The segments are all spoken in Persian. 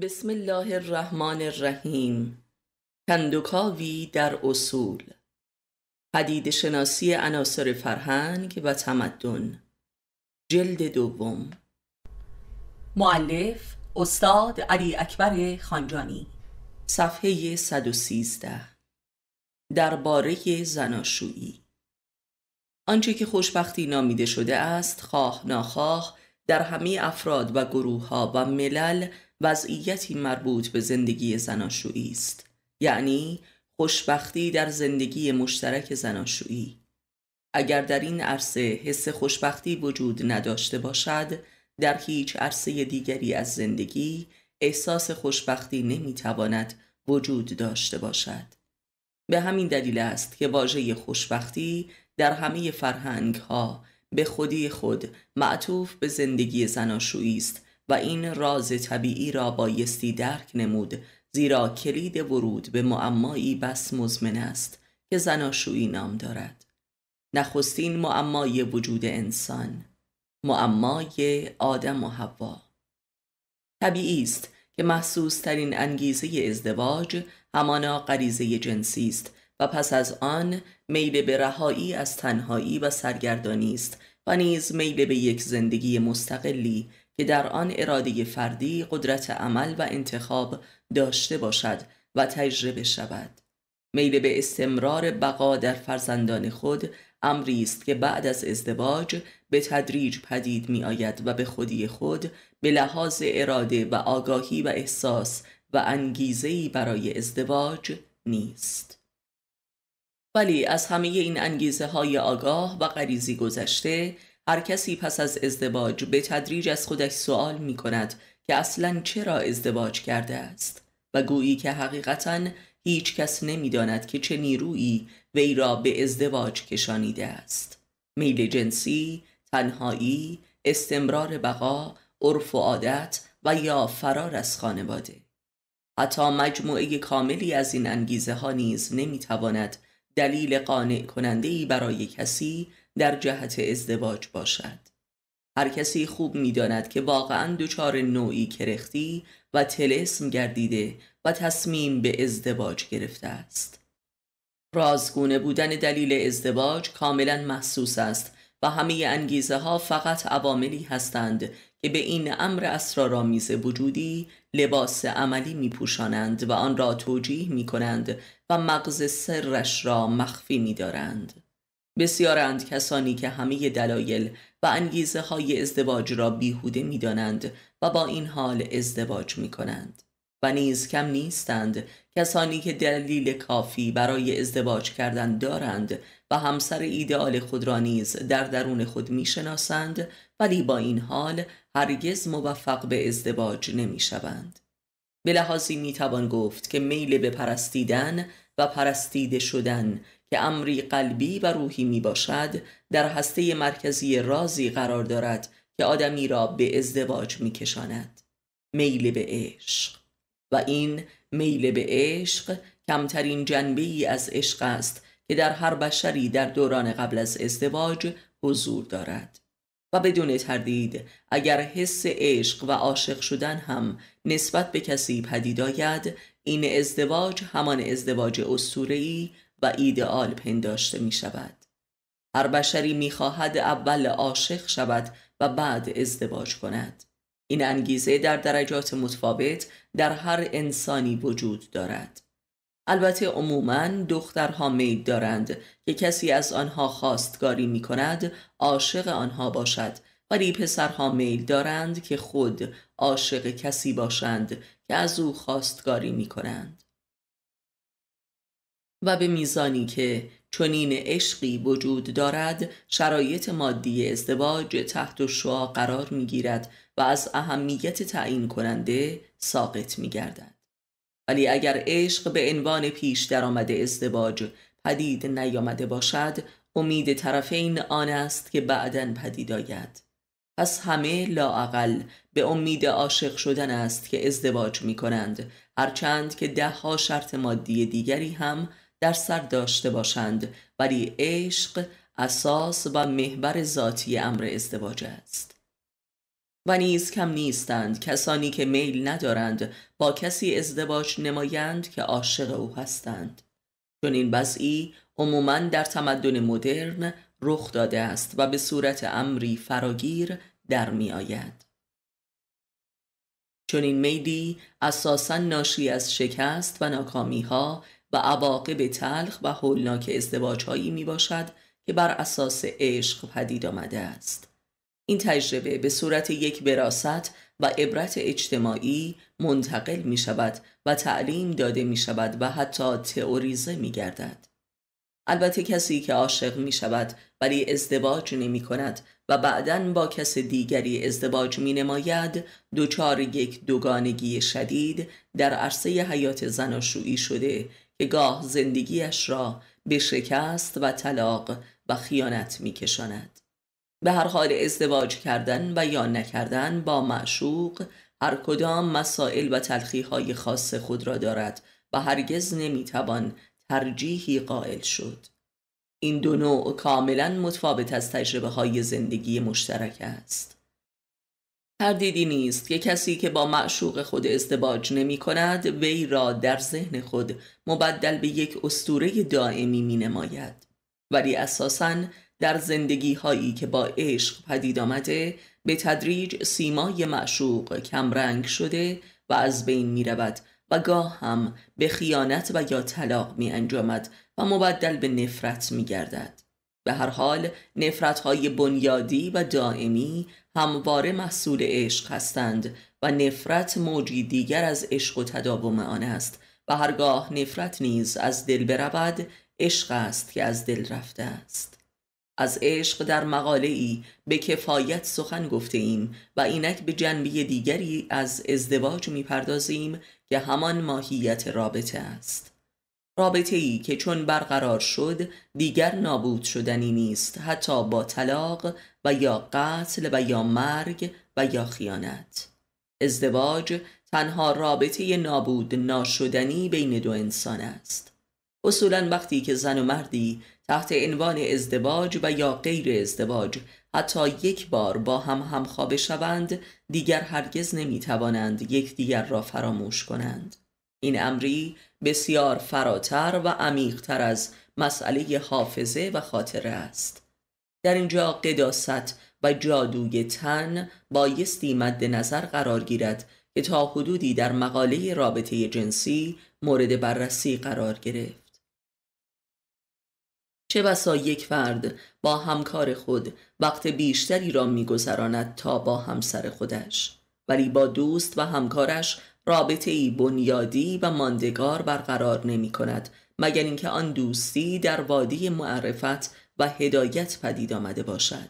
بسم الله الرحمن الرحیم کندوکاوی در اصول پدید شناسی عناصر فرهنگ و تمدن جلد دوم معلف استاد علی اکبر خانجانی صفحه 113 درباره زناشویی آنچه که خوشبختی نامیده شده است خواه ناخواه در همه افراد و گروه ها و ملل وضعیتی مربوط به زندگی زناشویی است یعنی خوشبختی در زندگی مشترک زناشویی اگر در این عرصه حس خوشبختی وجود نداشته باشد در هیچ عرصه دیگری از زندگی احساس خوشبختی نمیتواند وجود داشته باشد به همین دلیل است که واژه خوشبختی در همه فرهنگ ها به خودی خود معطوف به زندگی زناشویی است و این راز طبیعی را بایستی درک نمود زیرا کلید ورود به معمایی بس مزمن است که زناشویی نام دارد نخستین معمای وجود انسان معمای آدم و حوا طبیعی است که محسوس ترین انگیزه ازدواج همانا غریزه جنسی است و پس از آن میل به رهایی از تنهایی و سرگردانی است و نیز میل به یک زندگی مستقلی که در آن اراده فردی قدرت عمل و انتخاب داشته باشد و تجربه شود میل به استمرار بقا در فرزندان خود امری است که بعد از ازدواج به تدریج پدید می آید و به خودی خود به لحاظ اراده و آگاهی و احساس و ای برای ازدواج نیست ولی از همه این انگیزه های آگاه و غریزی گذشته هر کسی پس از ازدواج به تدریج از خودش سوال می کند که اصلا چرا ازدواج کرده است و گویی که حقیقتا هیچ کس نمی داند که چه نیرویی وی را به ازدواج کشانیده است میل جنسی، تنهایی، استمرار بقا، عرف و عادت و یا فرار از خانواده حتی مجموعه کاملی از این انگیزه ها نیز نمی تواند دلیل قانع کننده ای برای کسی در جهت ازدواج باشد هر کسی خوب داند که واقعا دچار نوعی کرختی و تلسم گردیده و تصمیم به ازدواج گرفته است رازگونه بودن دلیل ازدواج کاملا محسوس است و همه انگیزه ها فقط عواملی هستند که به این امر اسرارآمیز وجودی لباس عملی می پوشانند و آن را توجیه می کنند و مغز سرش را مخفی می دارند. بسیارند کسانی که همه دلایل و انگیزه های ازدواج را بیهوده می دانند و با این حال ازدواج می کنند. و نیز کم نیستند کسانی که دلیل کافی برای ازدواج کردن دارند و همسر ایدئال خود را نیز در درون خود شناسند ولی با این حال هرگز موفق به ازدواج نمی شوند. به لحاظی می توان گفت که میل به پرستیدن و پرستیده شدن که امری قلبی و روحی می باشد در هسته مرکزی رازی قرار دارد که آدمی را به ازدواج می کشاند. میل به عشق و این میل به عشق کمترین جنبه ای از عشق است که در هر بشری در دوران قبل از ازدواج حضور دارد و بدون تردید اگر حس عشق و عاشق شدن هم نسبت به کسی پدید آید این ازدواج همان ازدواج اسطوره‌ای و ایدئال پنداشته می شود هر بشری می خواهد اول عاشق شود و بعد ازدواج کند این انگیزه در درجات متفاوت در هر انسانی وجود دارد البته عموما دخترها میل دارند که کسی از آنها خواستگاری می کند عاشق آنها باشد ولی پسرها میل دارند که خود عاشق کسی باشند که از او خواستگاری می کنند و به میزانی که چنین عشقی وجود دارد شرایط مادی ازدواج تحت شعا قرار میگیرد و از اهمیت تعیین کننده ساقط میگردد ولی اگر عشق به عنوان پیش درآمد ازدواج پدید نیامده باشد امید طرفین آن است که بعدا پدید آید پس همه لاعقل به امید عاشق شدن است که ازدواج می کنند هرچند که ها شرط مادی دیگری هم در سر داشته باشند ولی عشق اساس و محور ذاتی امر ازدواج است و نیز کم نیستند کسانی که میل ندارند با کسی ازدواج نمایند که عاشق او هستند چون این وضعی عموما در تمدن مدرن رخ داده است و به صورت امری فراگیر در می آید. چون این میلی اساسا ناشی از شکست و ناکامی ها و عواقب تلخ و هولناک ازدواج هایی می باشد که بر اساس عشق پدید آمده است. این تجربه به صورت یک براست و عبرت اجتماعی منتقل می شود و تعلیم داده می شود و حتی تئوریزه می گردد. البته کسی که عاشق می شود ولی ازدواج نمی کند و بعدا با کس دیگری ازدواج می نماید دوچار یک دوگانگی شدید در عرصه حیات زناشویی شده که گاه زندگیش را به شکست و طلاق و خیانت می به هر حال ازدواج کردن و یا نکردن با معشوق هر کدام مسائل و های خاص خود را دارد و هرگز نمیتوان ترجیحی قائل شد. این دو نوع کاملا متفاوت از تجربه های زندگی مشترک است. تردیدی نیست که کسی که با معشوق خود ازدواج نمی کند وی را در ذهن خود مبدل به یک استوره دائمی می نماید ولی اساساً در زندگی هایی که با عشق پدید آمده به تدریج سیمای معشوق کمرنگ شده و از بین می رود و گاه هم به خیانت و یا طلاق می انجامد و مبدل به نفرت می گردد. به هر حال نفرت های بنیادی و دائمی همواره محصول عشق هستند و نفرت موجی دیگر از عشق و تداوم آن است و هرگاه نفرت نیز از دل برود عشق است که از دل رفته است از عشق در مقاله ای به کفایت سخن گفته ایم و اینک به جنبی دیگری از ازدواج میپردازیم که همان ماهیت رابطه است رابطه ای که چون برقرار شد دیگر نابود شدنی نیست حتی با طلاق و یا قتل و یا مرگ و یا خیانت ازدواج تنها رابطه نابود ناشدنی بین دو انسان است اصولا وقتی که زن و مردی تحت عنوان ازدواج و یا غیر ازدواج حتی یک بار با هم همخوابه شوند دیگر هرگز نمی توانند یکدیگر را فراموش کنند این امری بسیار فراتر و عمیقتر از مسئله حافظه و خاطره است در اینجا قداست و جادوی تن بایستی مد نظر قرار گیرد که تا حدودی در مقاله رابطه جنسی مورد بررسی قرار گرفت چه بسا یک فرد با همکار خود وقت بیشتری را میگذراند تا با همسر خودش ولی با دوست و همکارش رابطه ای بنیادی و ماندگار برقرار نمی کند مگر اینکه آن دوستی در وادی معرفت و هدایت پدید آمده باشد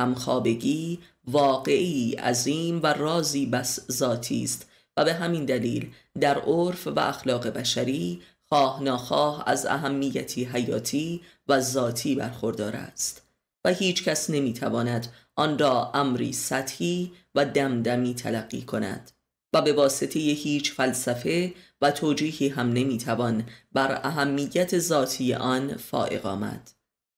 همخوابگی واقعی عظیم و رازی بس ذاتی است و به همین دلیل در عرف و اخلاق بشری خواه ناخواه از اهمیتی حیاتی و ذاتی برخوردار است و هیچ کس نمیتواند آن را امری سطحی و دمدمی تلقی کند و به واسطه هیچ فلسفه و توجیهی هم نمیتوان بر اهمیت ذاتی آن فائق آمد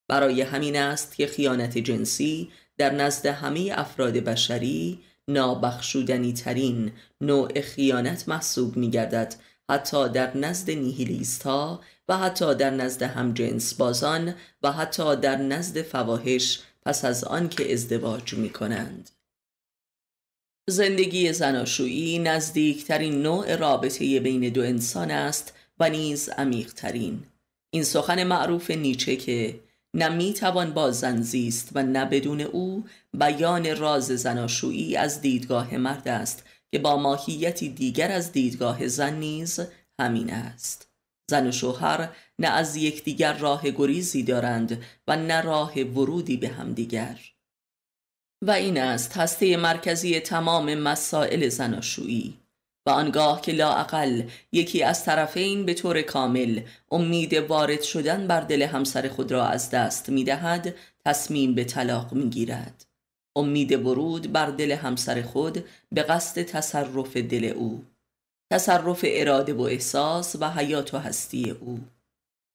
برای همین است که خیانت جنسی در نزد همه افراد بشری نابخشودنی ترین نوع خیانت محسوب می گردد حتی در نزد نیهیلیست و حتی در نزد همجنس بازان و حتی در نزد فواهش پس از آن که ازدواج می کنند. زندگی زناشویی نزدیکترین نوع رابطه بین دو انسان است و نیز عمیقترین این سخن معروف نیچه که نه میتوان با زن زیست و نه بدون او بیان راز زناشویی از دیدگاه مرد است که با ماهیتی دیگر از دیدگاه زن نیز همین است زن و شوهر نه از یکدیگر راه گریزی دارند و نه راه ورودی به همدیگر و این است هسته مرکزی تمام مسائل زناشویی و آنگاه که لاعقل یکی از طرفین به طور کامل امید وارد شدن بر دل همسر خود را از دست می دهد تصمیم به طلاق می گیرد. امید ورود بر دل همسر خود به قصد تصرف دل او تصرف اراده و احساس و حیات و هستی او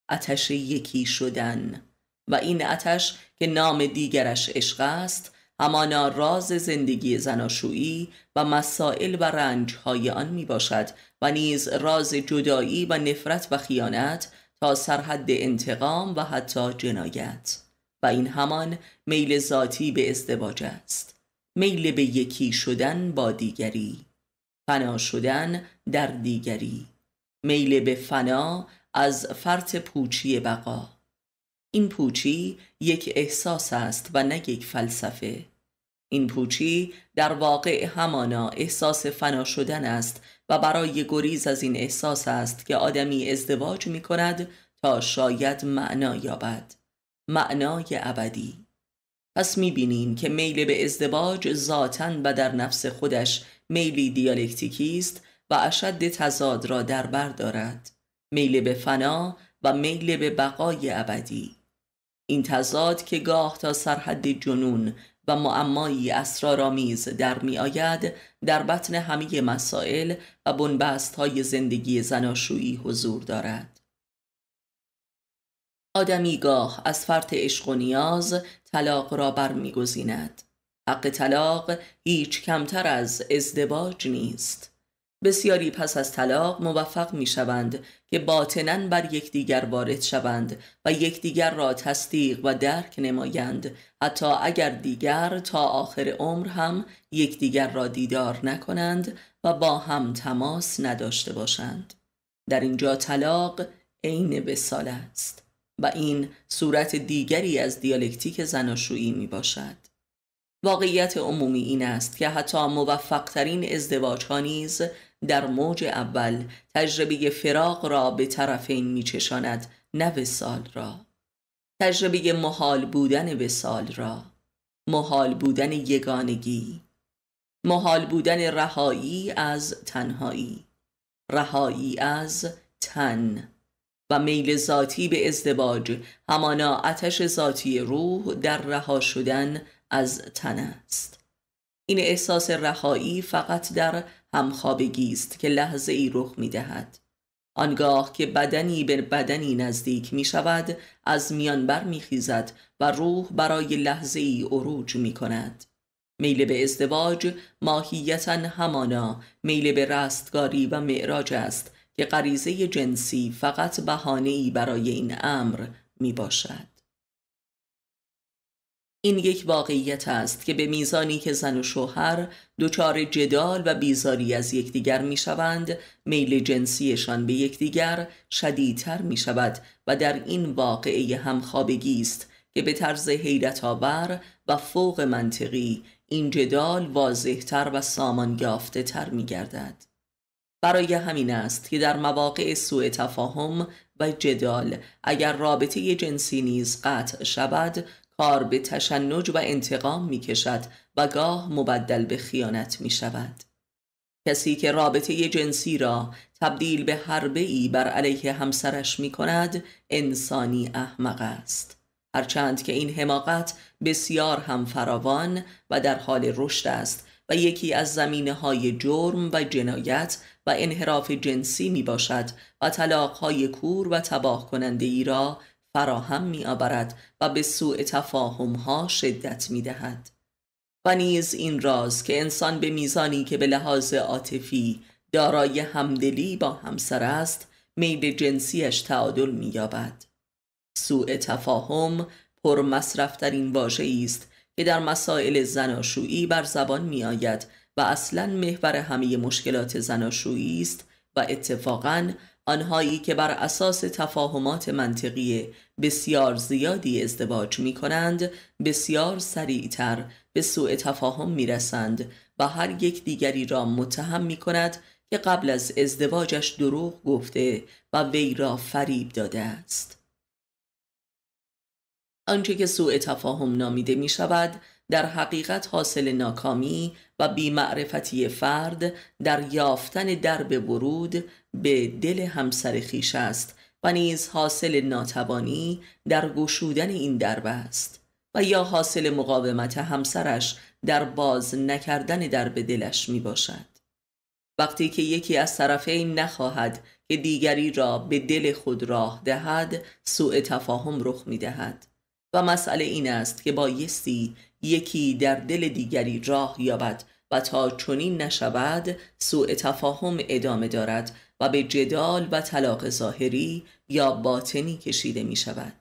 آتش یکی شدن و این آتش که نام دیگرش عشق است همانا راز زندگی زناشویی و مسائل و رنجهای آن می باشد و نیز راز جدایی و نفرت و خیانت تا سرحد انتقام و حتی جنایت و این همان میل ذاتی به ازدواج است میل به یکی شدن با دیگری فنا شدن در دیگری میل به فنا از فرط پوچی بقا این پوچی یک احساس است و نه یک فلسفه این پوچی در واقع همانا احساس فنا شدن است و برای گریز از این احساس است که آدمی ازدواج می کند تا شاید معنا یابد معنای ابدی پس می بینیم که میل به ازدواج ذاتا و در نفس خودش میلی دیالکتیکی است و اشد تزاد را در بر دارد میل به فنا و میل به بقای ابدی این تضاد که گاه تا سرحد جنون و معمایی اسرارآمیز در می آید در بطن همه مسائل و بنبست های زندگی زناشویی حضور دارد. آدمی گاه از فرط عشق و نیاز طلاق را برمیگزیند. حق طلاق هیچ کمتر از ازدواج نیست. بسیاری پس از طلاق موفق می شوند که باطنا بر یکدیگر وارد شوند و یکدیگر را تصدیق و درک نمایند حتی اگر دیگر تا آخر عمر هم یکدیگر را دیدار نکنند و با هم تماس نداشته باشند در اینجا طلاق عین وسال است و این صورت دیگری از دیالکتیک زناشویی می باشد واقعیت عمومی این است که حتی موفقترین ازدواج ها نیز در موج اول تجربه فراغ را به طرفین میچشاند نه وسال را تجربه محال بودن وسال را محال بودن یگانگی محال بودن رهایی از تنهایی رهایی از تن و میل ذاتی به ازدواج همانا آتش ذاتی روح در رها شدن از تن است این احساس رهایی فقط در همخوابگی است که لحظه ای رخ می دهد. آنگاه که بدنی به بدنی نزدیک می شود از میان بر می خیزد و روح برای لحظه ای عروج می کند. میل به ازدواج ماهیتا همانا میل به رستگاری و معراج است که غریزه جنسی فقط بهانه ای برای این امر می باشد. این یک واقعیت است که به میزانی که زن و شوهر دچار جدال و بیزاری از یکدیگر میشوند میل جنسیشان به یکدیگر شدیدتر می شود و در این واقعه همخوابگی است که به طرز حیرت آور و فوق منطقی این جدال واضحتر و سامان تر می گردد. برای همین است که در مواقع سوء تفاهم و جدال اگر رابطه جنسی نیز قطع شود کار به تشنج و انتقام می کشد و گاه مبدل به خیانت می شود. کسی که رابطه جنسی را تبدیل به حربه ای بر علیه همسرش می کند انسانی احمق است. هرچند که این حماقت بسیار هم فراوان و در حال رشد است و یکی از زمینه های جرم و جنایت و انحراف جنسی می باشد و طلاقهای کور و تباه کننده ای را فراهم می آورد و به سوء تفاهم ها شدت می دهد. و نیز این راز که انسان به میزانی که به لحاظ عاطفی دارای همدلی با همسر است میل جنسیش تعادل یابد. سوء تفاهم پر مصرفترین ای است که در مسائل زناشویی بر زبان می آید و اصلا محور همه مشکلات زناشویی است و اتفاقاً آنهایی که بر اساس تفاهمات منطقی بسیار زیادی ازدواج می کنند بسیار سریعتر به سوء تفاهم می رسند و هر یک دیگری را متهم می کند که قبل از ازدواجش دروغ گفته و وی را فریب داده است. آنچه که سوء تفاهم نامیده می شود در حقیقت حاصل ناکامی و بیمعرفتی فرد در یافتن درب ورود به دل همسر خیش است و نیز حاصل ناتوانی در گشودن این درب است و یا حاصل مقاومت همسرش در باز نکردن درب دلش می باشد. وقتی که یکی از طرفین نخواهد که دیگری را به دل خود راه دهد سوء تفاهم رخ می دهد. و مسئله این است که بایستی یکی در دل دیگری راه یابد و تا چنین نشود سوء تفاهم ادامه دارد و به جدال و طلاق ظاهری یا باطنی کشیده می شود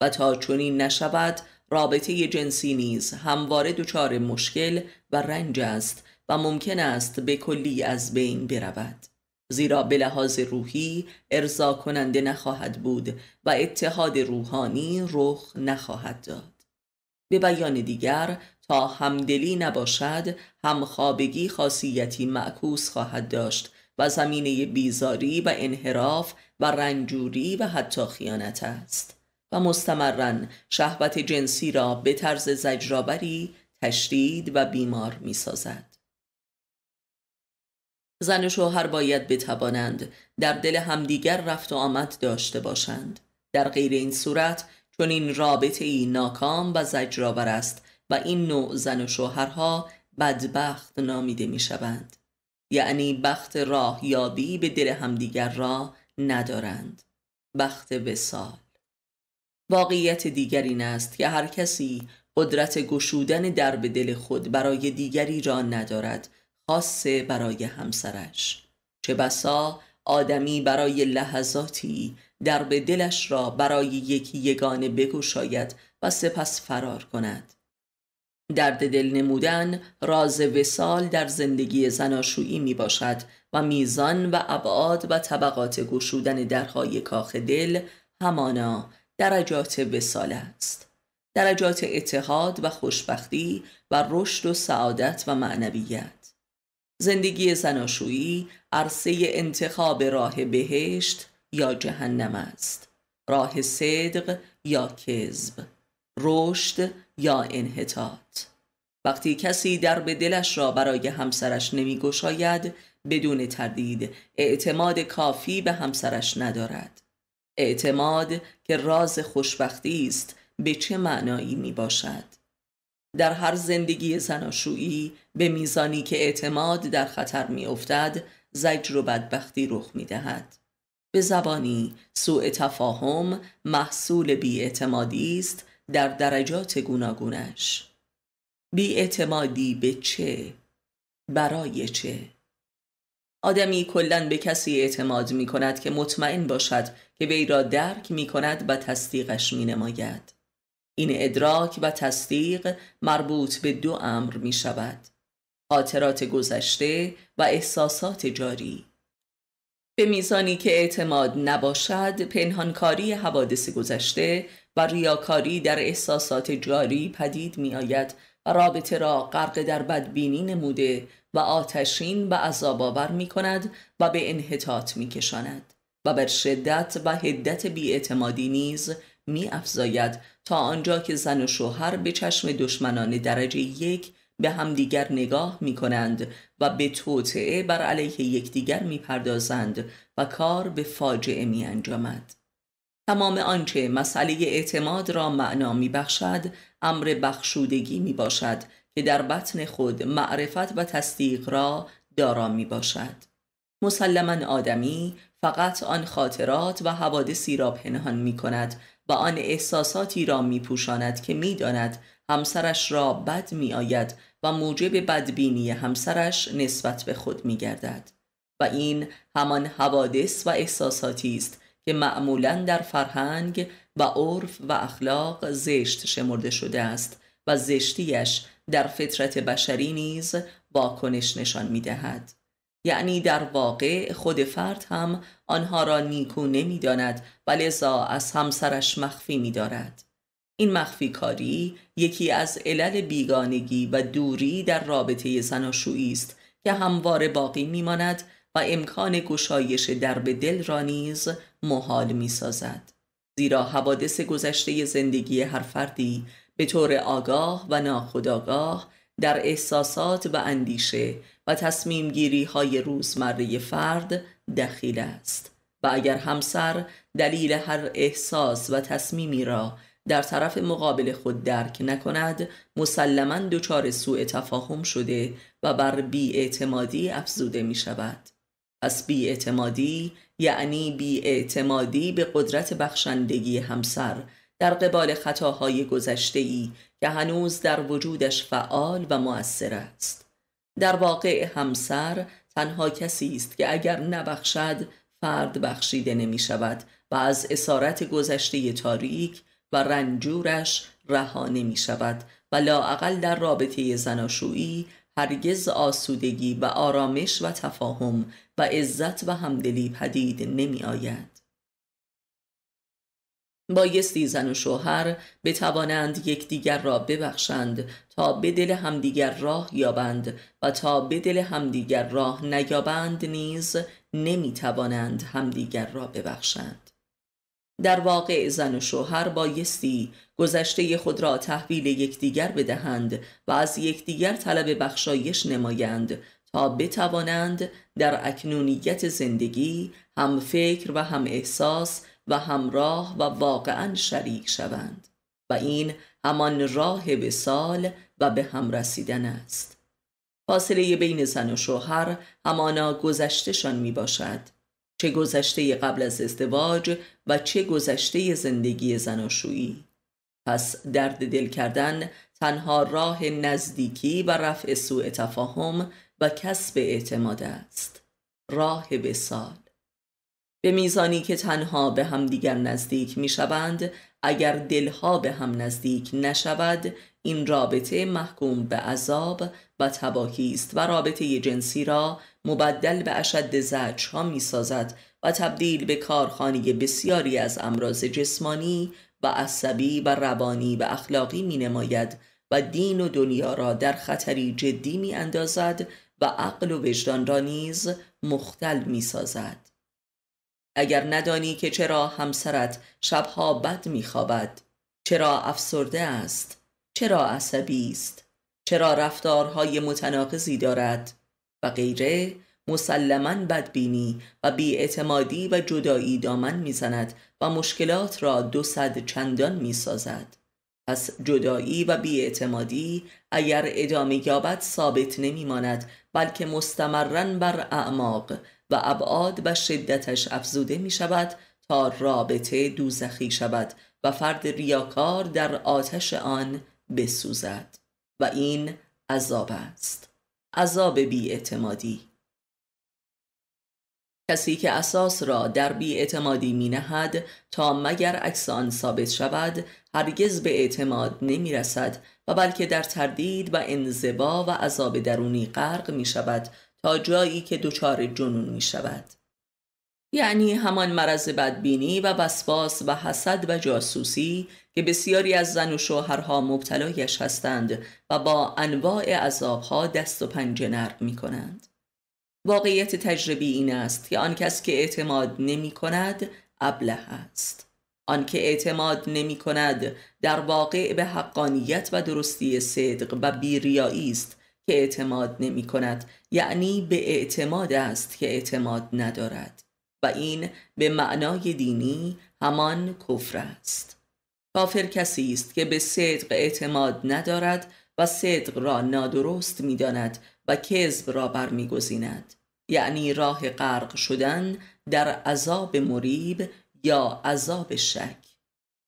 و تا چنین نشود رابطه جنسی نیز همواره دچار مشکل و رنج است و ممکن است به کلی از بین برود زیرا به لحاظ روحی ارضا کننده نخواهد بود و اتحاد روحانی رخ نخواهد داد به بیان دیگر تا همدلی نباشد همخوابگی خاصیتی معکوس خواهد داشت و زمینه بیزاری و انحراف و رنجوری و حتی خیانت است و مستمرا شهوت جنسی را به طرز زجرآوری تشدید و بیمار می سازد. زن و شوهر باید بتوانند در دل همدیگر رفت و آمد داشته باشند در غیر این صورت چون این رابطه ای ناکام و زجرآور است و این نوع زن و شوهرها بدبخت نامیده می شوند. یعنی بخت راه یابی به دل همدیگر را ندارند. بخت وسال واقعیت دیگر این است که هر کسی قدرت گشودن در به دل خود برای دیگری را ندارد خاصه برای همسرش چه بسا آدمی برای لحظاتی درب دلش را برای یکی یگانه بگشاید و سپس فرار کند درد دل نمودن راز وسال در زندگی زناشویی می باشد و میزان و ابعاد و طبقات گشودن درهای کاخ دل همانا درجات وسال است درجات اتحاد و خوشبختی و رشد و سعادت و معنویت زندگی زناشویی عرصه انتخاب راه بهشت یا جهنم است راه صدق یا کذب رشد یا انحطاط وقتی کسی در به دلش را برای همسرش نمی گشاید بدون تردید اعتماد کافی به همسرش ندارد اعتماد که راز خوشبختی است به چه معنایی می باشد در هر زندگی زناشویی به میزانی که اعتماد در خطر می افتد زجر و بدبختی رخ می دهد به زبانی سوء تفاهم محصول بیاعتمادی است در درجات گوناگونش بیاعتمادی به چه برای چه آدمی کلا به کسی اعتماد می کند که مطمئن باشد که وی را درک می کند و تصدیقش می نماید. این ادراک و تصدیق مربوط به دو امر می شود. خاطرات گذشته و احساسات جاری به میزانی که اعتماد نباشد پنهانکاری حوادث گذشته و ریاکاری در احساسات جاری پدید می آید و رابطه را غرق در بدبینی نموده و آتشین و آور می کند و به انحطاط می کشاند و بر شدت و هدت بیاعتمادی نیز می افزاید تا آنجا که زن و شوهر به چشم دشمنان درجه یک به همدیگر نگاه می کنند و به توطعه بر علیه یکدیگر می پردازند و کار به فاجعه می انجامد. تمام آنچه مسئله اعتماد را معنا می بخشد امر بخشودگی می باشد که در بطن خود معرفت و تصدیق را دارا می باشد. مسلما آدمی فقط آن خاطرات و حوادثی را پنهان می کند و آن احساساتی را می پوشاند که می داند همسرش را بد می آید و موجب بدبینی همسرش نسبت به خود می گردد و این همان حوادث و احساساتی است که معمولا در فرهنگ و عرف و اخلاق زشت شمرده شده است و زشتیش در فطرت بشری نیز واکنش نشان می دهد. یعنی در واقع خود فرد هم آنها را نیکو نمی داند و لذا از همسرش مخفی می دارد. این مخفی کاری یکی از علل بیگانگی و دوری در رابطه زناشویی است که همواره باقی میماند و امکان گشایش درب دل را نیز محال می سازد. زیرا حوادث گذشته زندگی هر فردی به طور آگاه و ناخودآگاه در احساسات و اندیشه و تصمیم گیری های روزمره فرد دخیل است و اگر همسر دلیل هر احساس و تصمیمی را در طرف مقابل خود درک نکند مسلما دچار سوء تفاهم شده و بر بیاعتمادی افزوده می شود پس بیاعتمادی یعنی بیاعتمادی به قدرت بخشندگی همسر در قبال خطاهای گذشته ای که هنوز در وجودش فعال و مؤثر است در واقع همسر تنها کسی است که اگر نبخشد فرد بخشیده نمی شود و از اسارت گذشته تاریک و رنجورش رها می شود و لاعقل در رابطه زناشویی هرگز آسودگی و آرامش و تفاهم و عزت و همدلی پدید نمی آید. بایستی زن و شوهر بتوانند یکدیگر را ببخشند تا به دل همدیگر راه یابند و تا به دل همدیگر راه نیابند نیز توانند همدیگر را ببخشند در واقع زن و شوهر بایستی گذشته خود را تحویل یکدیگر بدهند و از یکدیگر طلب بخشایش نمایند تا بتوانند در اکنونیت زندگی هم فکر و هم احساس و همراه و واقعا شریک شوند و این همان راه به سال و به هم رسیدن است فاصله بین زن و شوهر همانا گذشتشان می باشد چه گذشته قبل از ازدواج و چه گذشته زندگی زناشویی پس درد دل کردن تنها راه نزدیکی و رفع سوء تفاهم و کسب اعتماد است راه بسال به میزانی که تنها به هم دیگر نزدیک می شوند اگر دلها به هم نزدیک نشود این رابطه محکوم به عذاب و تباهی است و رابطه جنسی را مبدل به اشد زجها ها می سازد و تبدیل به کارخانه بسیاری از امراض جسمانی و عصبی و روانی و اخلاقی می نماید و دین و دنیا را در خطری جدی می اندازد و عقل و وجدان را نیز مختل می سازد. اگر ندانی که چرا همسرت شبها بد میخوابد چرا افسرده است چرا عصبی است چرا رفتارهای متناقضی دارد و غیره مسلما بدبینی و بیاعتمادی و جدایی دامن میزند و مشکلات را دو صد چندان میسازد پس جدایی و بیاعتمادی اگر ادامه یابد ثابت نمیماند بلکه مستمرا بر اعماق و ابعاد و شدتش افزوده می شود تا رابطه دوزخی شود و فرد ریاکار در آتش آن بسوزد و این عذاب است عذاب بیاعتمادی کسی که اساس را در بیاعتمادی می نهد تا مگر عکس ثابت شود هرگز به اعتماد نمی رسد و بلکه در تردید و انزبا و عذاب درونی غرق می شود جایی که دچار جنون می شود. یعنی همان مرض بدبینی و وسواس و حسد و جاسوسی که بسیاری از زن و شوهرها مبتلایش هستند و با انواع عذابها دست و پنجه نرم می کنند. واقعیت تجربی این است که آن کس که اعتماد نمی کند ابله است. آن که اعتماد نمی کند در واقع به حقانیت و درستی صدق و بیریایی است که اعتماد نمی کند یعنی به اعتماد است که اعتماد ندارد و این به معنای دینی همان کفر است کافر کسی است که به صدق اعتماد ندارد و صدق را نادرست داند و کذب را برمیگزیند یعنی راه غرق شدن در عذاب مریب یا عذاب شک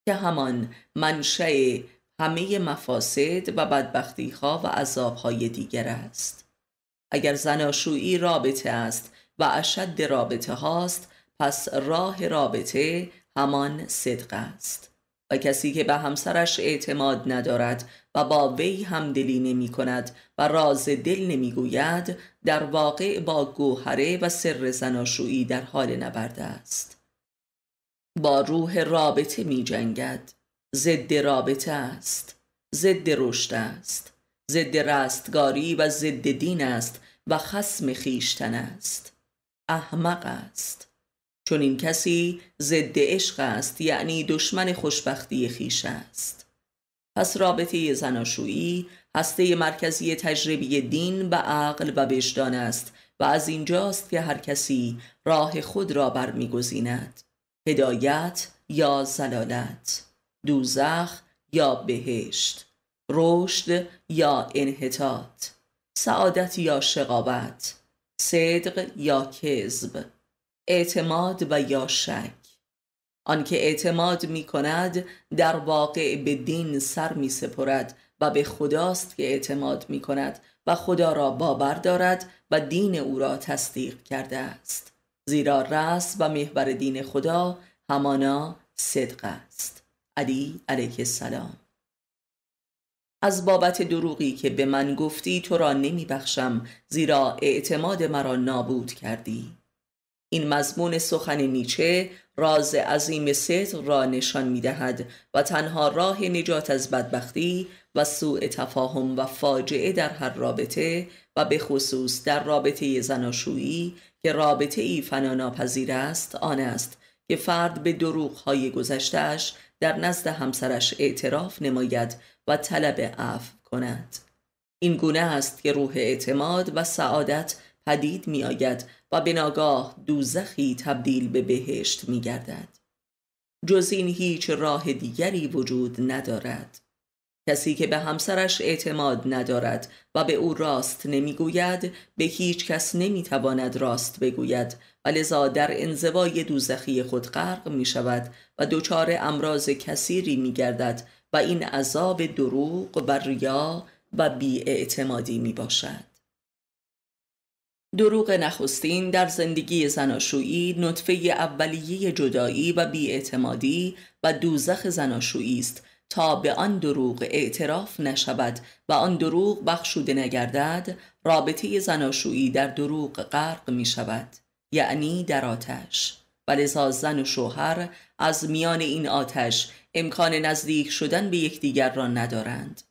که همان منشأ همه مفاسد و بدبختی و عذاب های دیگر است اگر زناشویی رابطه است و اشد رابطه هاست پس راه رابطه همان صدق است و کسی که به همسرش اعتماد ندارد و با وی همدلی نمی کند و راز دل نمی گوید در واقع با گوهره و سر زناشویی در حال نبرده است با روح رابطه می جنگد ضد رابطه است ضد رشد است ضد رستگاری و ضد دین است و خسم خیشتن است احمق است چون این کسی ضد عشق است یعنی دشمن خوشبختی خیش است پس رابطه زناشویی هسته مرکزی تجربی دین و عقل و وجدان است و از اینجاست که هر کسی راه خود را برمیگزیند هدایت یا زلالت دوزخ یا بهشت رشد یا انحطاط سعادت یا شقاوت صدق یا کذب اعتماد و یا شک آنکه اعتماد می کند در واقع به دین سر می سپرد و به خداست که اعتماد می کند و خدا را باور دارد و دین او را تصدیق کرده است زیرا رس و محور دین خدا همانا صدق است علی علیه السلام از بابت دروغی که به من گفتی تو را نمی بخشم زیرا اعتماد مرا نابود کردی این مضمون سخن نیچه راز عظیم صدق را نشان می دهد و تنها راه نجات از بدبختی و سوء تفاهم و فاجعه در هر رابطه و به خصوص در رابطه زناشویی که رابطه ای فناناپذیر است آن است که فرد به دروغ های گذشتش در نزد همسرش اعتراف نماید و طلب عفو کند این گونه است که روح اعتماد و سعادت پدید می آید و به ناگاه دوزخی تبدیل به بهشت می گردد جز این هیچ راه دیگری وجود ندارد کسی که به همسرش اعتماد ندارد و به او راست نمیگوید به هیچ کس نمیتواند راست بگوید ولذا در انزوای دوزخی خود غرق می شود و دچار امراض کثیری می گردد و این عذاب دروغ و ریا و بیاعتمادی می باشد. دروغ نخستین در زندگی زناشویی نطفه اولیه جدایی و بیاعتمادی و دوزخ زناشویی است تا به آن دروغ اعتراف نشود و آن دروغ بخشوده نگردد رابطه زناشویی در دروغ غرق می شود یعنی در آتش و لذا زن و شوهر از میان این آتش امکان نزدیک شدن به یکدیگر را ندارند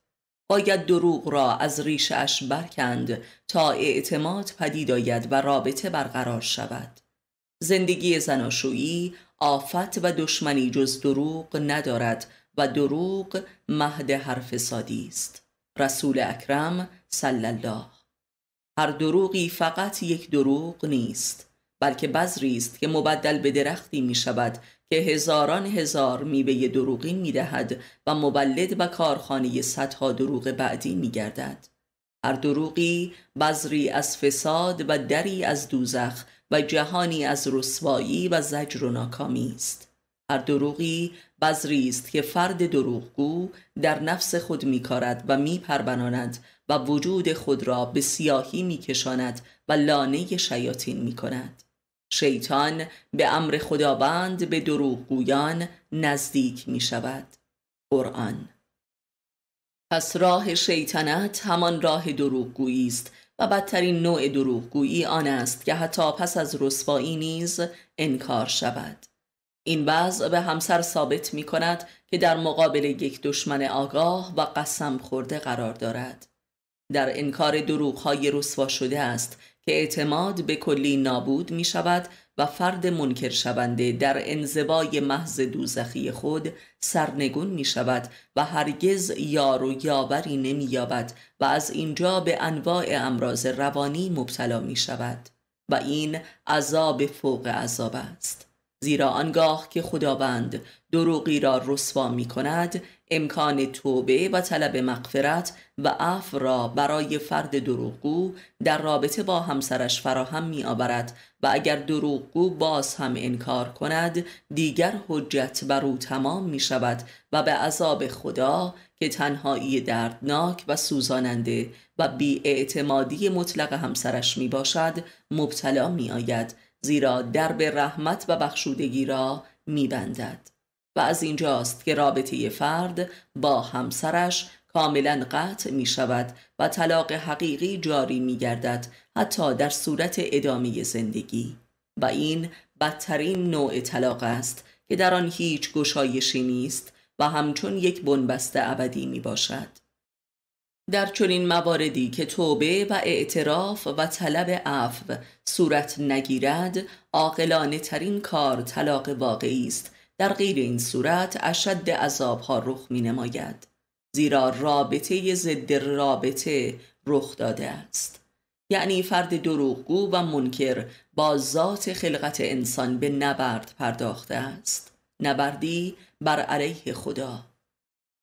باید دروغ را از ریشه اش برکند تا اعتماد پدید آید و رابطه برقرار شود زندگی زناشویی آفت و دشمنی جز دروغ ندارد و دروغ مهد حرف سادی است رسول اکرم صلی الله هر دروغی فقط یک دروغ نیست بلکه بذری است که مبدل به درختی می شود که هزاران هزار میوه دروغی می دهد و مولد و کارخانه صدها دروغ بعدی می گردد. هر دروغی بذری از فساد و دری از دوزخ و جهانی از رسوایی و زجر و ناکامی است. هر دروغی بذری است که فرد دروغگو در نفس خود میکارد و پربناند و وجود خود را به سیاهی میکشاند و لانه شیاطین کند. شیطان به امر خداوند به دروغگویان نزدیک می شود قرآن پس راه شیطنت همان راه دروغگویی است و بدترین نوع دروغگویی آن است که حتی پس از رسوایی نیز انکار شود این وضع به همسر ثابت می کند که در مقابل یک دشمن آگاه و قسم خورده قرار دارد در انکار دروغ های رسوا شده است که اعتماد به کلی نابود می شود و فرد منکر شونده در انزوای محض دوزخی خود سرنگون می شود و هرگز یار و یاوری نمی یابد و از اینجا به انواع امراض روانی مبتلا می شود و این عذاب فوق عذاب است زیرا آنگاه که خداوند دروغی را رسوا می کند امکان توبه و طلب مغفرت و عفو را برای فرد دروغگو در رابطه با همسرش فراهم می و اگر دروغگو باز هم انکار کند دیگر حجت بر او تمام می شود و به عذاب خدا که تنهایی دردناک و سوزاننده و اعتمادی مطلق همسرش می باشد مبتلا می آید زیرا درب رحمت و بخشودگی را می بندد. و از اینجاست که رابطه فرد با همسرش کاملا قطع می شود و طلاق حقیقی جاری می گردد حتی در صورت ادامه زندگی و این بدترین نوع طلاق است که در آن هیچ گشایشی نیست و همچون یک بنبست ابدی می باشد. در چنین مواردی که توبه و اعتراف و طلب عفو صورت نگیرد عاقلانه ترین کار طلاق واقعی است در غیر این صورت اشد عذابها رخ می نماید. زیرا رابطه ضد رابطه رخ داده است یعنی فرد دروغگو و منکر با ذات خلقت انسان به نبرد پرداخته است نبردی بر علیه خدا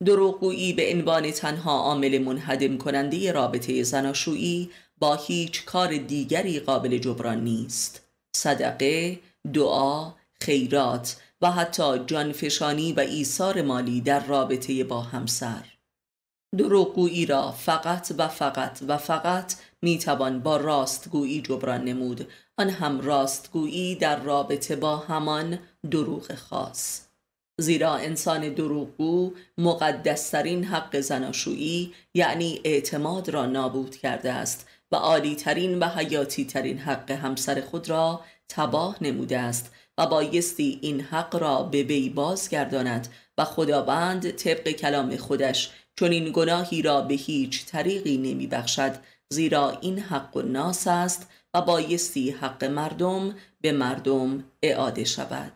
دروغگویی به عنوان تنها عامل منهدم کننده رابطه زناشویی با هیچ کار دیگری قابل جبران نیست صدقه، دعا، خیرات و حتی جانفشانی و ایثار مالی در رابطه با همسر دروغگویی را فقط و فقط و فقط میتوان با راستگویی جبران نمود آن هم راستگویی در رابطه با همان دروغ خاص زیرا انسان دروغگو مقدسترین حق زناشویی یعنی اعتماد را نابود کرده است و عالیترین و حیاتی ترین حق همسر خود را تباه نموده است و بایستی این حق را به وی بازگرداند و خداوند طبق کلام خودش چون این گناهی را به هیچ طریقی نمی بخشد زیرا این حق و ناس است و بایستی حق مردم به مردم اعاده شود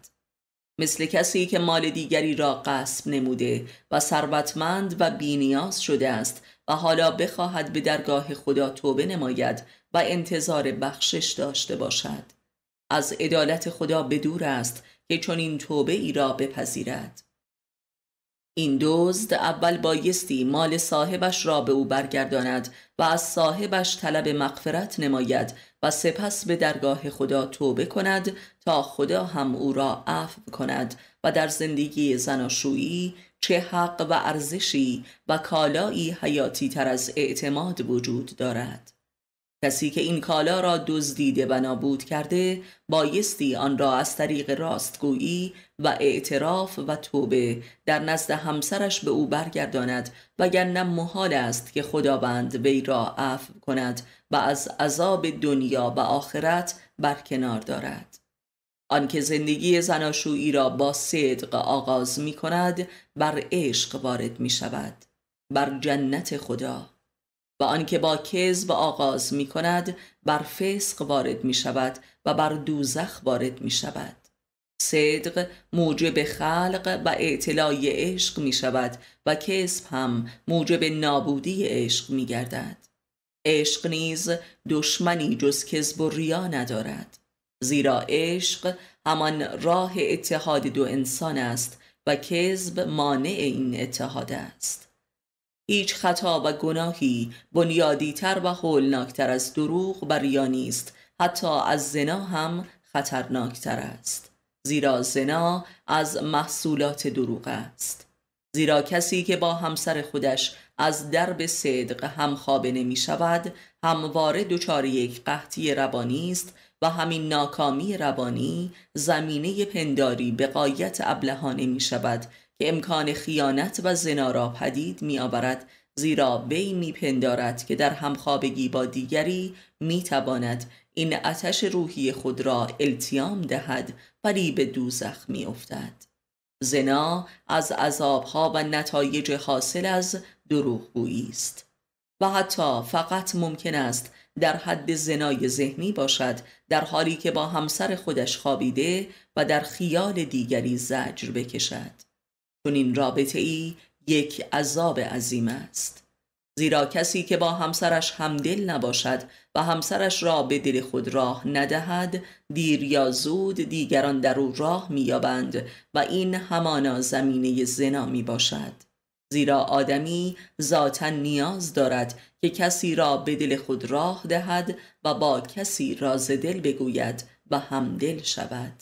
مثل کسی که مال دیگری را قصب نموده و ثروتمند و بینیاز شده است و حالا بخواهد به درگاه خدا توبه نماید و انتظار بخشش داشته باشد از عدالت خدا بدور است که این توبه ای را بپذیرد این دزد اول بایستی مال صاحبش را به او برگرداند و از صاحبش طلب مغفرت نماید و سپس به درگاه خدا توبه کند تا خدا هم او را عفو کند و در زندگی زناشویی چه حق و ارزشی و کالایی حیاتی تر از اعتماد وجود دارد کسی که این کالا را دزدیده و نابود کرده بایستی آن را از طریق راستگویی و اعتراف و توبه در نزد همسرش به او برگرداند وگرنه محال است که خداوند وی را عفو کند و از عذاب دنیا و آخرت برکنار دارد آنکه زندگی زناشویی را با صدق آغاز می کند بر عشق وارد می شود بر جنت خدا و آنکه با کذب آغاز می کند بر فسق وارد می شود و بر دوزخ وارد می شود صدق موجب خلق و اعتلای عشق می شود و کسب هم موجب نابودی عشق می گردد عشق نیز دشمنی جز کذب و ریا ندارد زیرا عشق همان راه اتحاد دو انسان است و کذب مانع این اتحاد است هیچ خطا و گناهی تر و هولناکتر از دروغ و ریا نیست حتی از زنا هم خطرناکتر است زیرا زنا از محصولات دروغ است زیرا کسی که با همسر خودش از درب صدق هم خوابه نمی شود همواره دچار یک قحطی روانی است و همین ناکامی روانی زمینه پنداری به قایت ابلهانه می شود که امکان خیانت و زنا را پدید میآورد زیرا وی میپندارد که در همخوابگی با دیگری میتواند این آتش روحی خود را التیام دهد ولی به دوزخ میافتد زنا از عذابها و نتایج حاصل از دروغگویی است و حتی فقط ممکن است در حد زنای ذهنی باشد در حالی که با همسر خودش خوابیده و در خیال دیگری زجر بکشد این رابطه ای یک عذاب عظیم است زیرا کسی که با همسرش همدل نباشد و همسرش را به دل خود راه ندهد دیر یا زود دیگران در او راه مییابند و این همانا زمینه زنا می باشد زیرا آدمی ذاتا نیاز دارد که کسی را به دل خود راه دهد و با کسی راز دل بگوید و همدل شود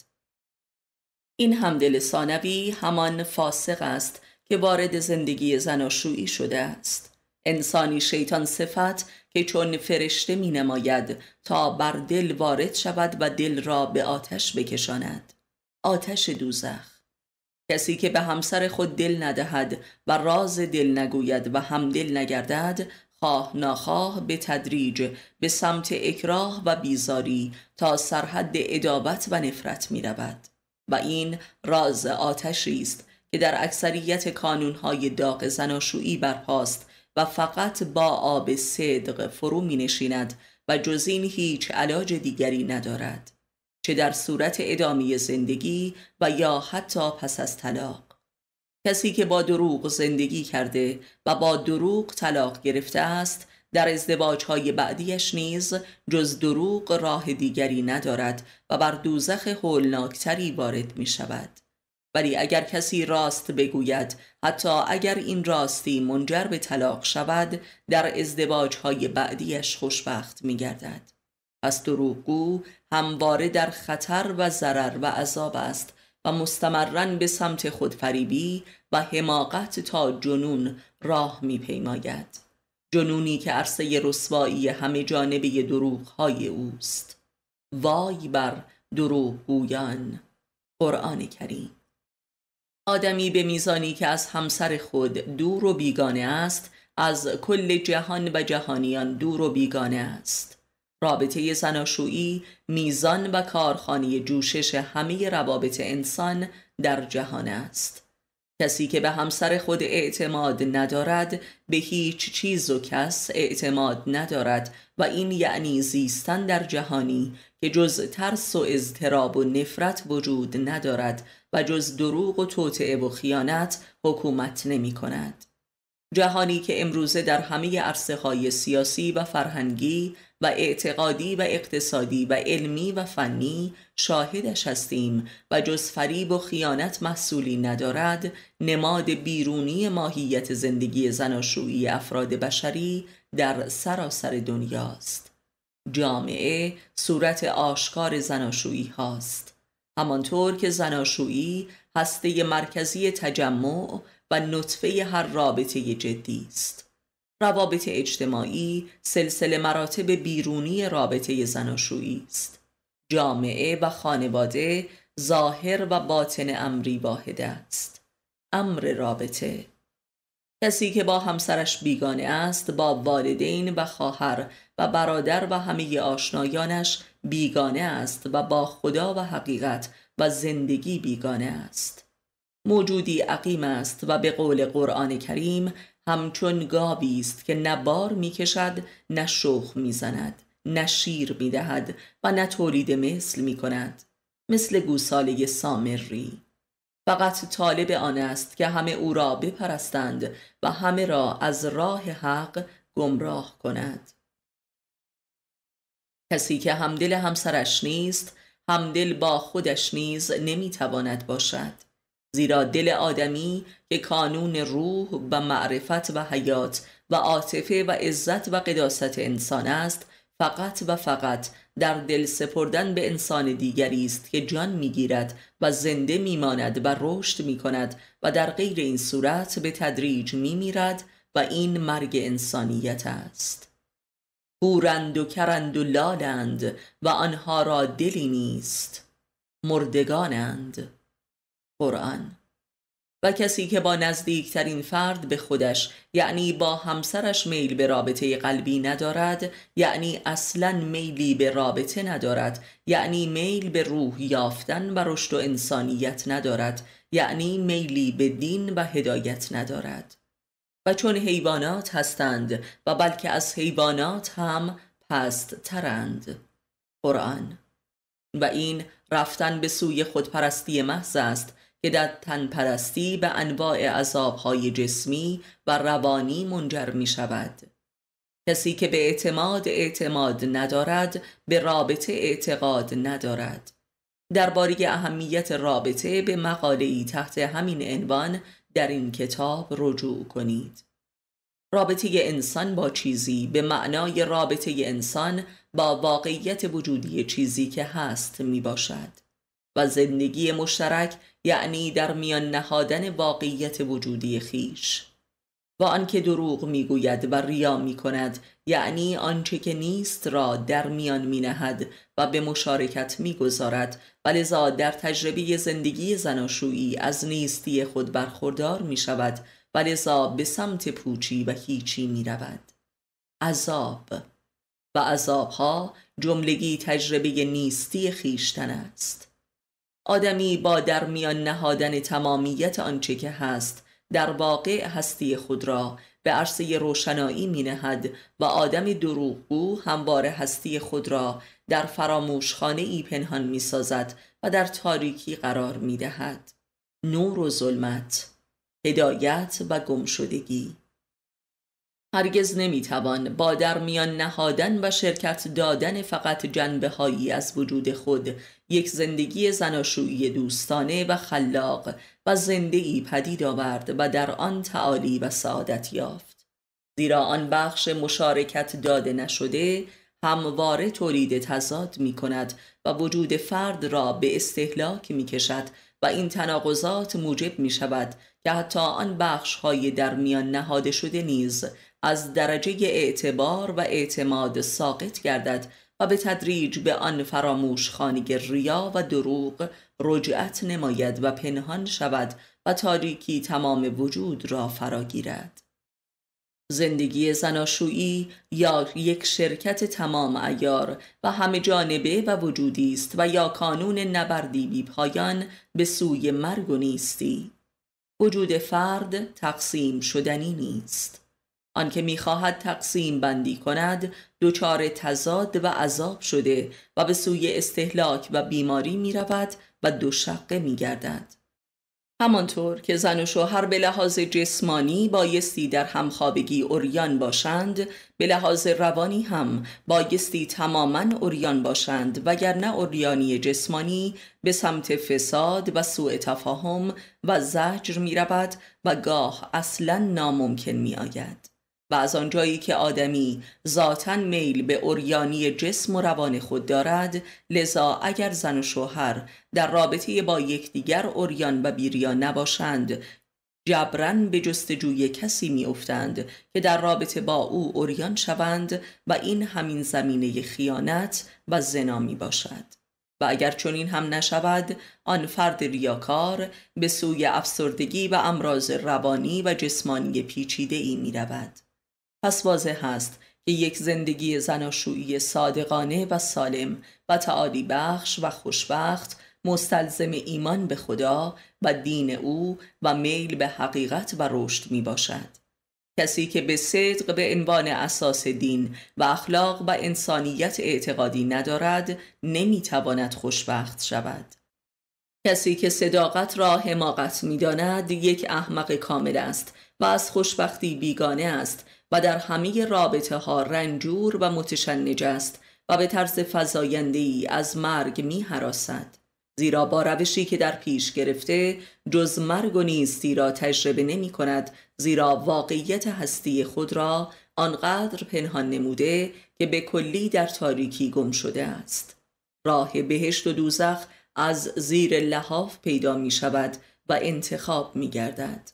این همدل ثانوی همان فاسق است که وارد زندگی زناشویی شده است انسانی شیطان صفت که چون فرشته می نماید تا بر دل وارد شود و دل را به آتش بکشاند آتش دوزخ کسی که به همسر خود دل ندهد و راز دل نگوید و هم دل نگردد خواه ناخواه به تدریج به سمت اکراه و بیزاری تا سرحد ادابت و نفرت می رود. و این راز آتشی است که در اکثریت کانونهای داغ زناشویی برپاست و فقط با آب صدق فرو می نشیند و جز این هیچ علاج دیگری ندارد چه در صورت ادامه زندگی و یا حتی پس از طلاق کسی که با دروغ زندگی کرده و با دروغ طلاق گرفته است در ازدواج های بعدیش نیز جز دروغ راه دیگری ندارد و بر دوزخ هولناکتری وارد می شود. ولی اگر کسی راست بگوید حتی اگر این راستی منجر به طلاق شود در ازدواج های بعدیش خوشبخت می گردد. پس دروغگو همواره در خطر و ضرر و عذاب است و مستمرن به سمت خودفریبی و حماقت تا جنون راه می پیماید. جنونی که عرصه رسوایی همه جانبه های اوست وای بر دروغگویان قرآن کریم آدمی به میزانی که از همسر خود دور و بیگانه است از کل جهان و جهانیان دور و بیگانه است رابطه زناشویی میزان و کارخانه جوشش همه روابط انسان در جهان است کسی که به همسر خود اعتماد ندارد به هیچ چیز و کس اعتماد ندارد و این یعنی زیستن در جهانی که جز ترس و اضطراب و نفرت وجود ندارد و جز دروغ و توطعه و خیانت حکومت نمی کند. جهانی که امروزه در همه عرصه های سیاسی و فرهنگی و اعتقادی و اقتصادی و علمی و فنی شاهدش هستیم و جز فریب و خیانت محصولی ندارد نماد بیرونی ماهیت زندگی زناشویی افراد بشری در سراسر دنیاست جامعه صورت آشکار زناشویی هاست همانطور که زناشویی هسته مرکزی تجمع و نطفه هر رابطه جدی است. روابط اجتماعی سلسله مراتب بیرونی رابطه زناشویی است. جامعه و خانواده ظاهر و باطن امری واحد است. امر رابطه کسی که با همسرش بیگانه است با والدین و خواهر و برادر و همه آشنایانش بیگانه است و با خدا و حقیقت و زندگی بیگانه است. موجودی عقیم است و به قول قرآن کریم همچون گاوی است که نه بار میکشد نه شخ میزند نه شیر میدهد و نه تولید مثل میکند مثل گوساله سامری فقط طالب آن است که همه او را بپرستند و همه را از راه حق گمراه کند کسی که همدل همسرش نیست همدل با خودش نیز نمیتواند باشد زیرا دل آدمی که کانون روح و معرفت و حیات و عاطفه و عزت و قداست انسان است فقط و فقط در دل سپردن به انسان دیگری است که جان میگیرد و زنده میماند و رشد میکند و در غیر این صورت به تدریج میمیرد و این مرگ انسانیت است هورند و کرند و لالند و آنها را دلی نیست مردگانند قرآن و کسی که با نزدیکترین فرد به خودش یعنی با همسرش میل به رابطه قلبی ندارد یعنی اصلا میلی به رابطه ندارد یعنی میل به روح یافتن و رشد و انسانیت ندارد یعنی میلی به دین و هدایت ندارد و چون حیوانات هستند و بلکه از حیوانات هم پست ترند قرآن و این رفتن به سوی خودپرستی محض است که در تنپرستی به انواع عذابهای جسمی و روانی منجر می شود. کسی که به اعتماد اعتماد ندارد به رابطه اعتقاد ندارد. درباره اهمیت رابطه به مقاله تحت همین عنوان در این کتاب رجوع کنید. رابطه انسان با چیزی به معنای رابطه انسان با واقعیت وجودی چیزی که هست می باشد. و زندگی مشترک یعنی در میان نهادن واقعیت وجودی خیش و آنکه دروغ میگوید و ریا می کند یعنی آنچه که نیست را در میان می نهد و به مشارکت می گذارد و در تجربه زندگی زناشویی از نیستی خود برخوردار می شود و به سمت پوچی و هیچی می رود عذاب و عذابها جملگی تجربه نیستی خیشتن است آدمی با در میان نهادن تمامیت آنچه که هست در واقع هستی خود را به عرصه روشنایی می نهد و آدم او همواره هستی خود را در خانه ای پنهان می سازد و در تاریکی قرار می دهد. نور و ظلمت هدایت و گمشدگی هرگز نمیتوان با درمیان نهادن و شرکت دادن فقط جنبه هایی از وجود خود یک زندگی زناشویی دوستانه و خلاق و زنده ای پدید آورد و در آن تعالی و سعادت یافت زیرا آن بخش مشارکت داده نشده همواره تولید تزاد می کند و وجود فرد را به استهلاک می کشد و این تناقضات موجب می شود که حتی آن بخش های در میان نهاده شده نیز از درجه اعتبار و اعتماد ساقط گردد و به تدریج به آن فراموش خانگ ریا و دروغ رجعت نماید و پنهان شود و تاریکی تمام وجود را فراگیرد. زندگی زناشویی یا یک شرکت تمام ایار و همه جانبه و وجودی است و یا کانون نبردی بی پایان به سوی مرگ و نیستی. وجود فرد تقسیم شدنی نیست. آنکه میخواهد تقسیم بندی کند دچار تزاد و عذاب شده و به سوی استهلاک و بیماری می رود و شقه می گردد. همانطور که زن و شوهر به لحاظ جسمانی بایستی در همخوابگی اوریان باشند به لحاظ روانی هم بایستی تماما اوریان باشند وگرنه اوریانی جسمانی به سمت فساد و سوء تفاهم و زجر می رود و گاه اصلا ناممکن می آید. و از آنجایی که آدمی ذاتا میل به اوریانی جسم و روان خود دارد لذا اگر زن و شوهر در رابطه با یکدیگر اوریان و بیریا نباشند جبران به جستجوی کسی میافتند که در رابطه با او اوریان شوند و این همین زمینه خیانت و زنا می باشد و اگر چنین هم نشود آن فرد ریاکار به سوی افسردگی و امراض روانی و جسمانی پیچیده ای می رود. پس واضح هست که یک زندگی زناشویی صادقانه و سالم و تعالی بخش و خوشبخت مستلزم ایمان به خدا و دین او و میل به حقیقت و رشد می باشد. کسی که به صدق به عنوان اساس دین و اخلاق و انسانیت اعتقادی ندارد نمیتواند خوشبخت شود. کسی که صداقت را حماقت داند یک احمق کامل است و از خوشبختی بیگانه است و در همه رابطه ها رنجور و متشنج است و به طرز فضاینده ای از مرگ می حراسد. زیرا با روشی که در پیش گرفته جز مرگ و نیستی را تجربه نمی کند زیرا واقعیت هستی خود را آنقدر پنهان نموده که به کلی در تاریکی گم شده است راه بهشت و دوزخ از زیر لحاف پیدا می شود و انتخاب می گردد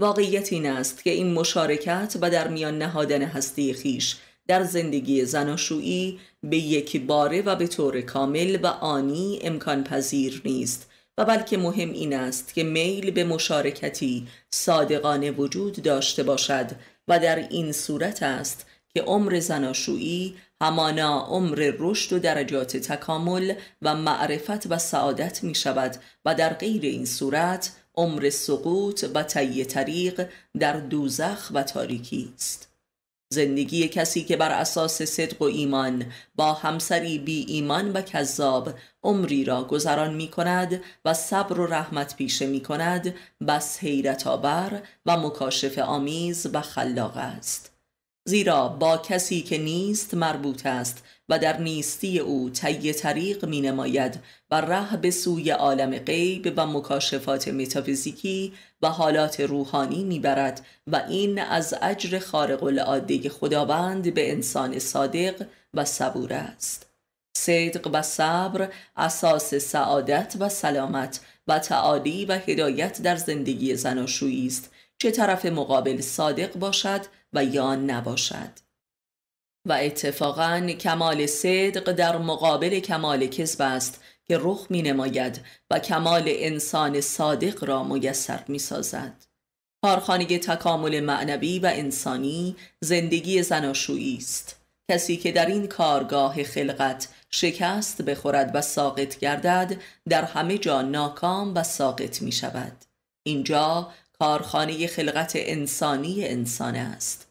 واقعیت این است که این مشارکت و در میان نهادن هستی خیش در زندگی زناشویی به یک باره و به طور کامل و آنی امکان پذیر نیست و بلکه مهم این است که میل به مشارکتی صادقانه وجود داشته باشد و در این صورت است که عمر زناشویی همانا عمر رشد و درجات تکامل و معرفت و سعادت می شود و در غیر این صورت عمر سقوط و طی طریق در دوزخ و تاریکی است زندگی کسی که بر اساس صدق و ایمان با همسری بی ایمان و کذاب عمری را گذران می کند و صبر و رحمت پیشه می کند بس حیرت آور و مکاشف آمیز و خلاق است زیرا با کسی که نیست مربوط است و در نیستی او طی طریق می نماید و ره به سوی عالم غیب و مکاشفات متافیزیکی و حالات روحانی می برد و این از اجر خارق العاده خداوند به انسان صادق و صبور است. صدق و صبر اساس سعادت و سلامت و تعالی و هدایت در زندگی زناشویی است چه طرف مقابل صادق باشد و یا نباشد و اتفاقا کمال صدق در مقابل کمال کذب است که رخ می نماید و کمال انسان صادق را میسر می سازد. کارخانه تکامل معنوی و انسانی زندگی زناشویی است. کسی که در این کارگاه خلقت شکست بخورد و ساقط گردد در همه جا ناکام و ساقط می شود. اینجا کارخانه خلقت انسانی انسان است.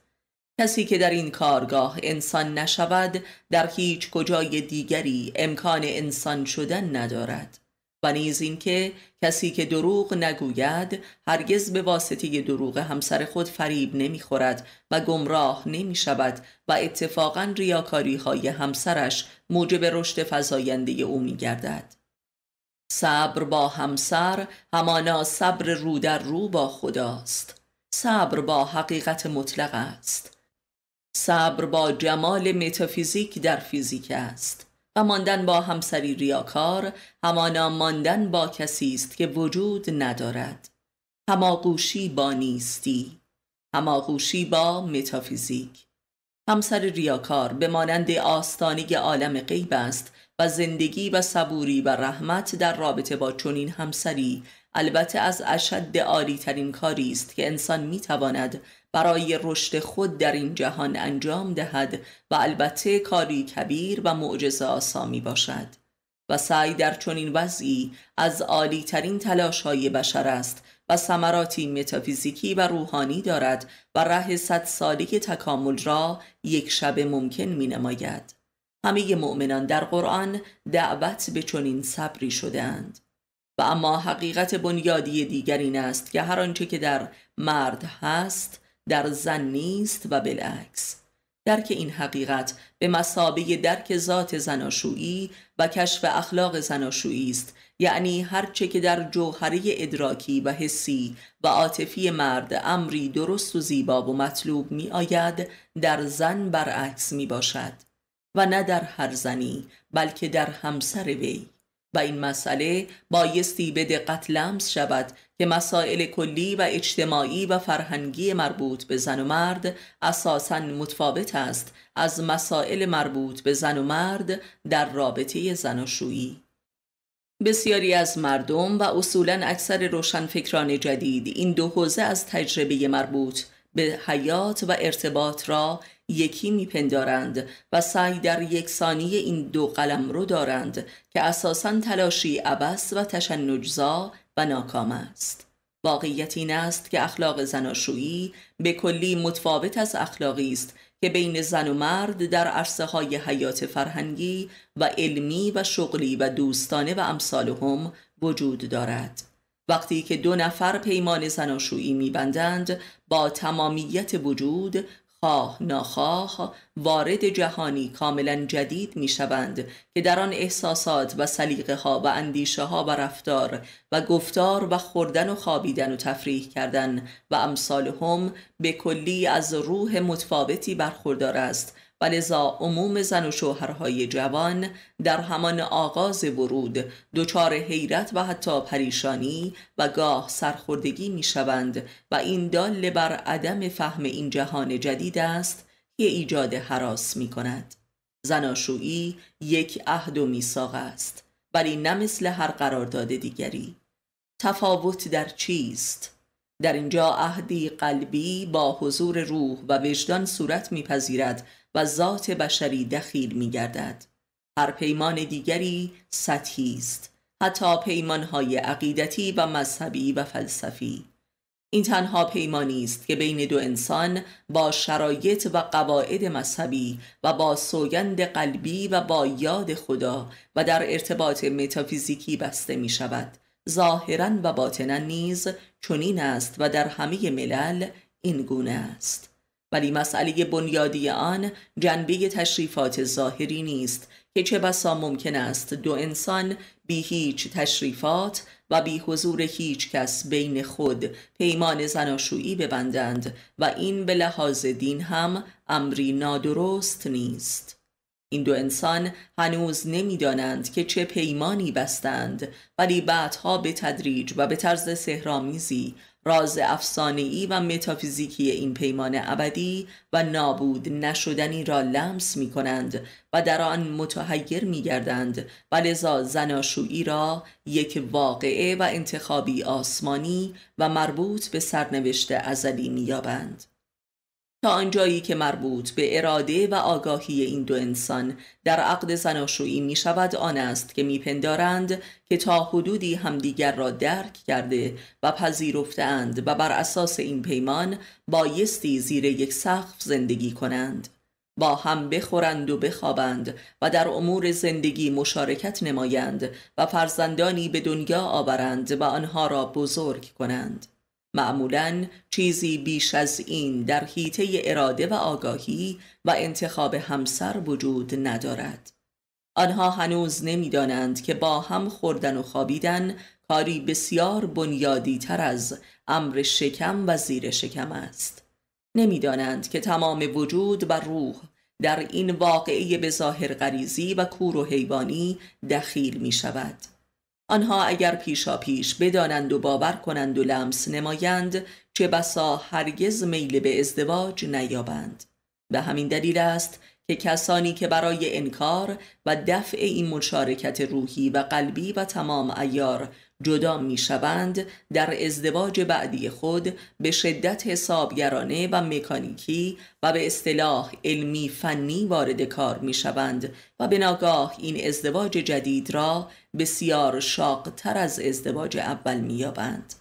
کسی که در این کارگاه انسان نشود در هیچ کجای دیگری امکان انسان شدن ندارد و نیز اینکه کسی که دروغ نگوید هرگز به واسطه دروغ همسر خود فریب نمیخورد و گمراه نمی شود و اتفاقا ریاکاری های همسرش موجب رشد فزاینده او می گردد. صبر با همسر همانا صبر رو در رو با خداست. صبر با حقیقت مطلق است. صبر با جمال متافیزیک در فیزیک است و ماندن با همسری ریاکار همانا ماندن با کسی است که وجود ندارد هماغوشی با نیستی هماغوشی با متافیزیک همسر ریاکار به مانند آستانه عالم غیب است و زندگی و صبوری و رحمت در رابطه با چنین همسری البته از اشد عالی ترین کاری است که انسان می تواند برای رشد خود در این جهان انجام دهد و البته کاری کبیر و معجزه آسا می باشد و سعی در چنین وضعی از عالی ترین تلاش های بشر است و ثمراتی متافیزیکی و روحانی دارد و ره صد که تکامل را یک شب ممکن می نماید. همه مؤمنان در قرآن دعوت به چنین صبری شدهاند. و اما حقیقت بنیادی دیگر این است که هر آنچه که در مرد هست در زن نیست و بالعکس درک این حقیقت به مسابه درک ذات زناشویی و کشف اخلاق زناشویی است یعنی هرچه که در جوهره ادراکی و حسی و عاطفی مرد امری درست و زیبا و مطلوب می آید در زن برعکس می باشد و نه در هر زنی بلکه در همسر وی و این مسئله بایستی به دقت لمس شود که مسائل کلی و اجتماعی و فرهنگی مربوط به زن و مرد اساسا متفاوت است از مسائل مربوط به زن و مرد در رابطه زناشویی بسیاری از مردم و اصولا اکثر روشنفکران جدید این دو حوزه از تجربه مربوط به حیات و ارتباط را یکی میپندارند و سعی در یک یکسانی این دو قلم رو دارند که اساسا تلاشی عبس و تشنجزا و ناکام است واقعیت این است که اخلاق زناشویی به کلی متفاوت از اخلاقی است که بین زن و مرد در عرصه های حیات فرهنگی و علمی و شغلی و دوستانه و امثالهم وجود دارد وقتی که دو نفر پیمان زناشویی میبندند با تمامیت وجود خواه ناخواه وارد جهانی کاملا جدید می شوند که در آن احساسات و سلیقه ها و اندیشه ها و رفتار و گفتار و خوردن و خوابیدن و تفریح کردن و امثال هم به کلی از روح متفاوتی برخوردار است و لذا عموم زن و شوهرهای جوان در همان آغاز ورود دچار حیرت و حتی پریشانی و گاه سرخوردگی می شوند و این دال بر عدم فهم این جهان جدید است که ایجاد حراس می کند زناشویی یک عهد و میثاق است ولی نه مثل هر قرارداد دیگری تفاوت در چیست؟ در اینجا عهدی قلبی با حضور روح و وجدان صورت میپذیرد و ذات بشری دخیل می گردد هر پیمان دیگری سطحی است حتی پیمانهای عقیدتی و مذهبی و فلسفی این تنها پیمانی است که بین دو انسان با شرایط و قواعد مذهبی و با سوگند قلبی و با یاد خدا و در ارتباط متافیزیکی بسته می شود ظاهرا و باطنا نیز چنین است و در همه ملل این گونه است ولی مسئله بنیادی آن جنبه تشریفات ظاهری نیست که چه بسا ممکن است دو انسان بی هیچ تشریفات و بی حضور هیچ کس بین خود پیمان زناشویی ببندند و این به لحاظ دین هم امری نادرست نیست این دو انسان هنوز نمیدانند که چه پیمانی بستند ولی بعدها به تدریج و به طرز سهرامیزی راز افسانه‌ای و متافیزیکی این پیمان ابدی و نابود نشدنی را لمس می کنند و در آن متحیر می گردند و لذا زناشویی را یک واقعه و انتخابی آسمانی و مربوط به سرنوشت ازلی می تا آنجایی که مربوط به اراده و آگاهی این دو انسان در عقد زناشویی می شود آن است که میپندارند که تا حدودی همدیگر را درک کرده و پذیرفتند و بر اساس این پیمان بایستی زیر یک سقف زندگی کنند با هم بخورند و بخوابند و در امور زندگی مشارکت نمایند و فرزندانی به دنیا آورند و آنها را بزرگ کنند معمولا چیزی بیش از این در حیطه اراده و آگاهی و انتخاب همسر وجود ندارد آنها هنوز نمیدانند که با هم خوردن و خوابیدن کاری بسیار بنیادی تر از امر شکم و زیر شکم است نمیدانند که تمام وجود و روح در این واقعه بظاهر غریزی و کور و حیوانی دخیل می شود آنها اگر پیشا پیش بدانند و باور کنند و لمس نمایند چه بسا هرگز میل به ازدواج نیابند به همین دلیل است که کسانی که برای انکار و دفع این مشارکت روحی و قلبی و تمام ایار جدا می شوند در ازدواج بعدی خود به شدت حسابگرانه و مکانیکی و به اصطلاح علمی فنی وارد کار می شوند و به ناگاه این ازدواج جدید را بسیار شاقتر از ازدواج اول می یابند.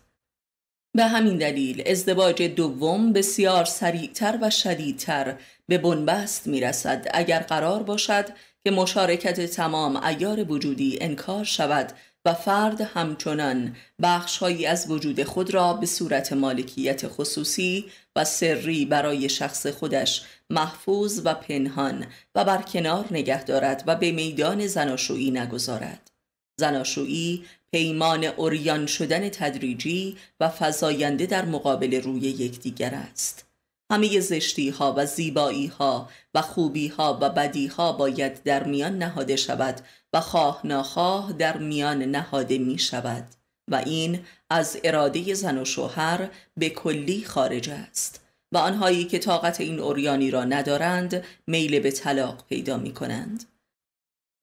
به همین دلیل ازدواج دوم بسیار سریعتر و شدیدتر به بنبست می رسد اگر قرار باشد که مشارکت تمام ایار وجودی انکار شود و فرد همچنان بخشهایی از وجود خود را به صورت مالکیت خصوصی و سری برای شخص خودش محفوظ و پنهان و برکنار نگه دارد و به میدان زناشویی نگذارد زناشویی پیمان اوریان شدن تدریجی و فزاینده در مقابل روی یکدیگر است همه زشتی ها و زیبایی ها و خوبی ها و بدی ها باید در میان نهاده شود و خواه ناخواه در میان نهاده می شود و این از اراده زن و شوهر به کلی خارج است و آنهایی که طاقت این اوریانی را ندارند میل به طلاق پیدا می کنند.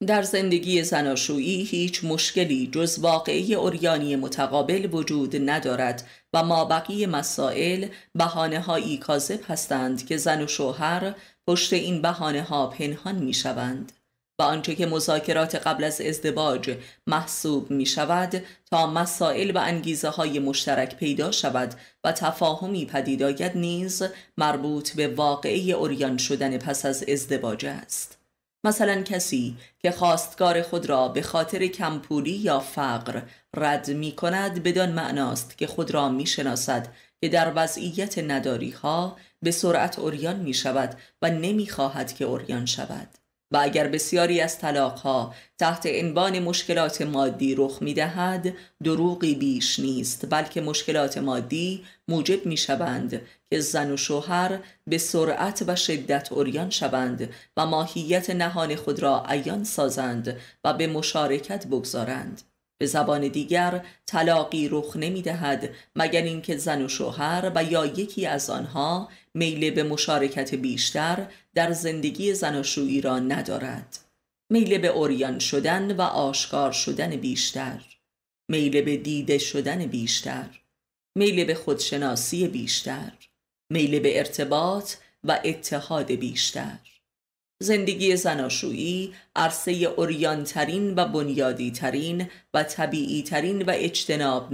در زندگی زناشویی هیچ مشکلی جز واقعی اوریانی متقابل وجود ندارد و ما بقیه مسائل بحانه کاذب هستند که زن و شوهر پشت این بهانه ها پنهان می شوند. و آنچه که مذاکرات قبل از ازدواج محسوب می شود تا مسائل و انگیزه های مشترک پیدا شود و تفاهمی پدید نیز مربوط به واقعه اوریان شدن پس از ازدواج است مثلا کسی که خواستگار خود را به خاطر کمپولی یا فقر رد می کند بدان معناست که خود را می شناسد که در وضعیت نداری به سرعت اوریان می شود و نمی خواهد که اوریان شود و اگر بسیاری از طلاقها تحت انبان مشکلات مادی رخ می دهد دروغی بیش نیست بلکه مشکلات مادی موجب می شوند که زن و شوهر به سرعت و شدت اوریان شوند و ماهیت نهان خود را عیان سازند و به مشارکت بگذارند به زبان دیگر طلاقی رخ نمی دهد مگر اینکه زن و شوهر و یا یکی از آنها میل به مشارکت بیشتر در زندگی زناشویی را ندارد میل به اوریان شدن و آشکار شدن بیشتر میل به دیده شدن بیشتر میل به خودشناسی بیشتر میل به ارتباط و اتحاد بیشتر زندگی زناشویی عرصه ترین و ترین و ترین و اجتناب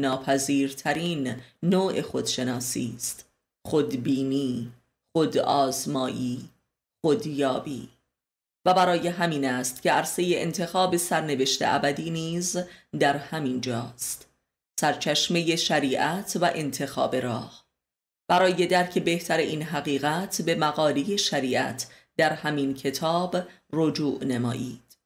ترین نوع خودشناسی است خودبینی خودآزمایی خودیابی و برای همین است که عرصه انتخاب سرنوشت ابدی نیز در همین جاست سرچشمه شریعت و انتخاب راه برای درک بهتر این حقیقت به مقالی شریعت در همین کتاب رجوع نمایید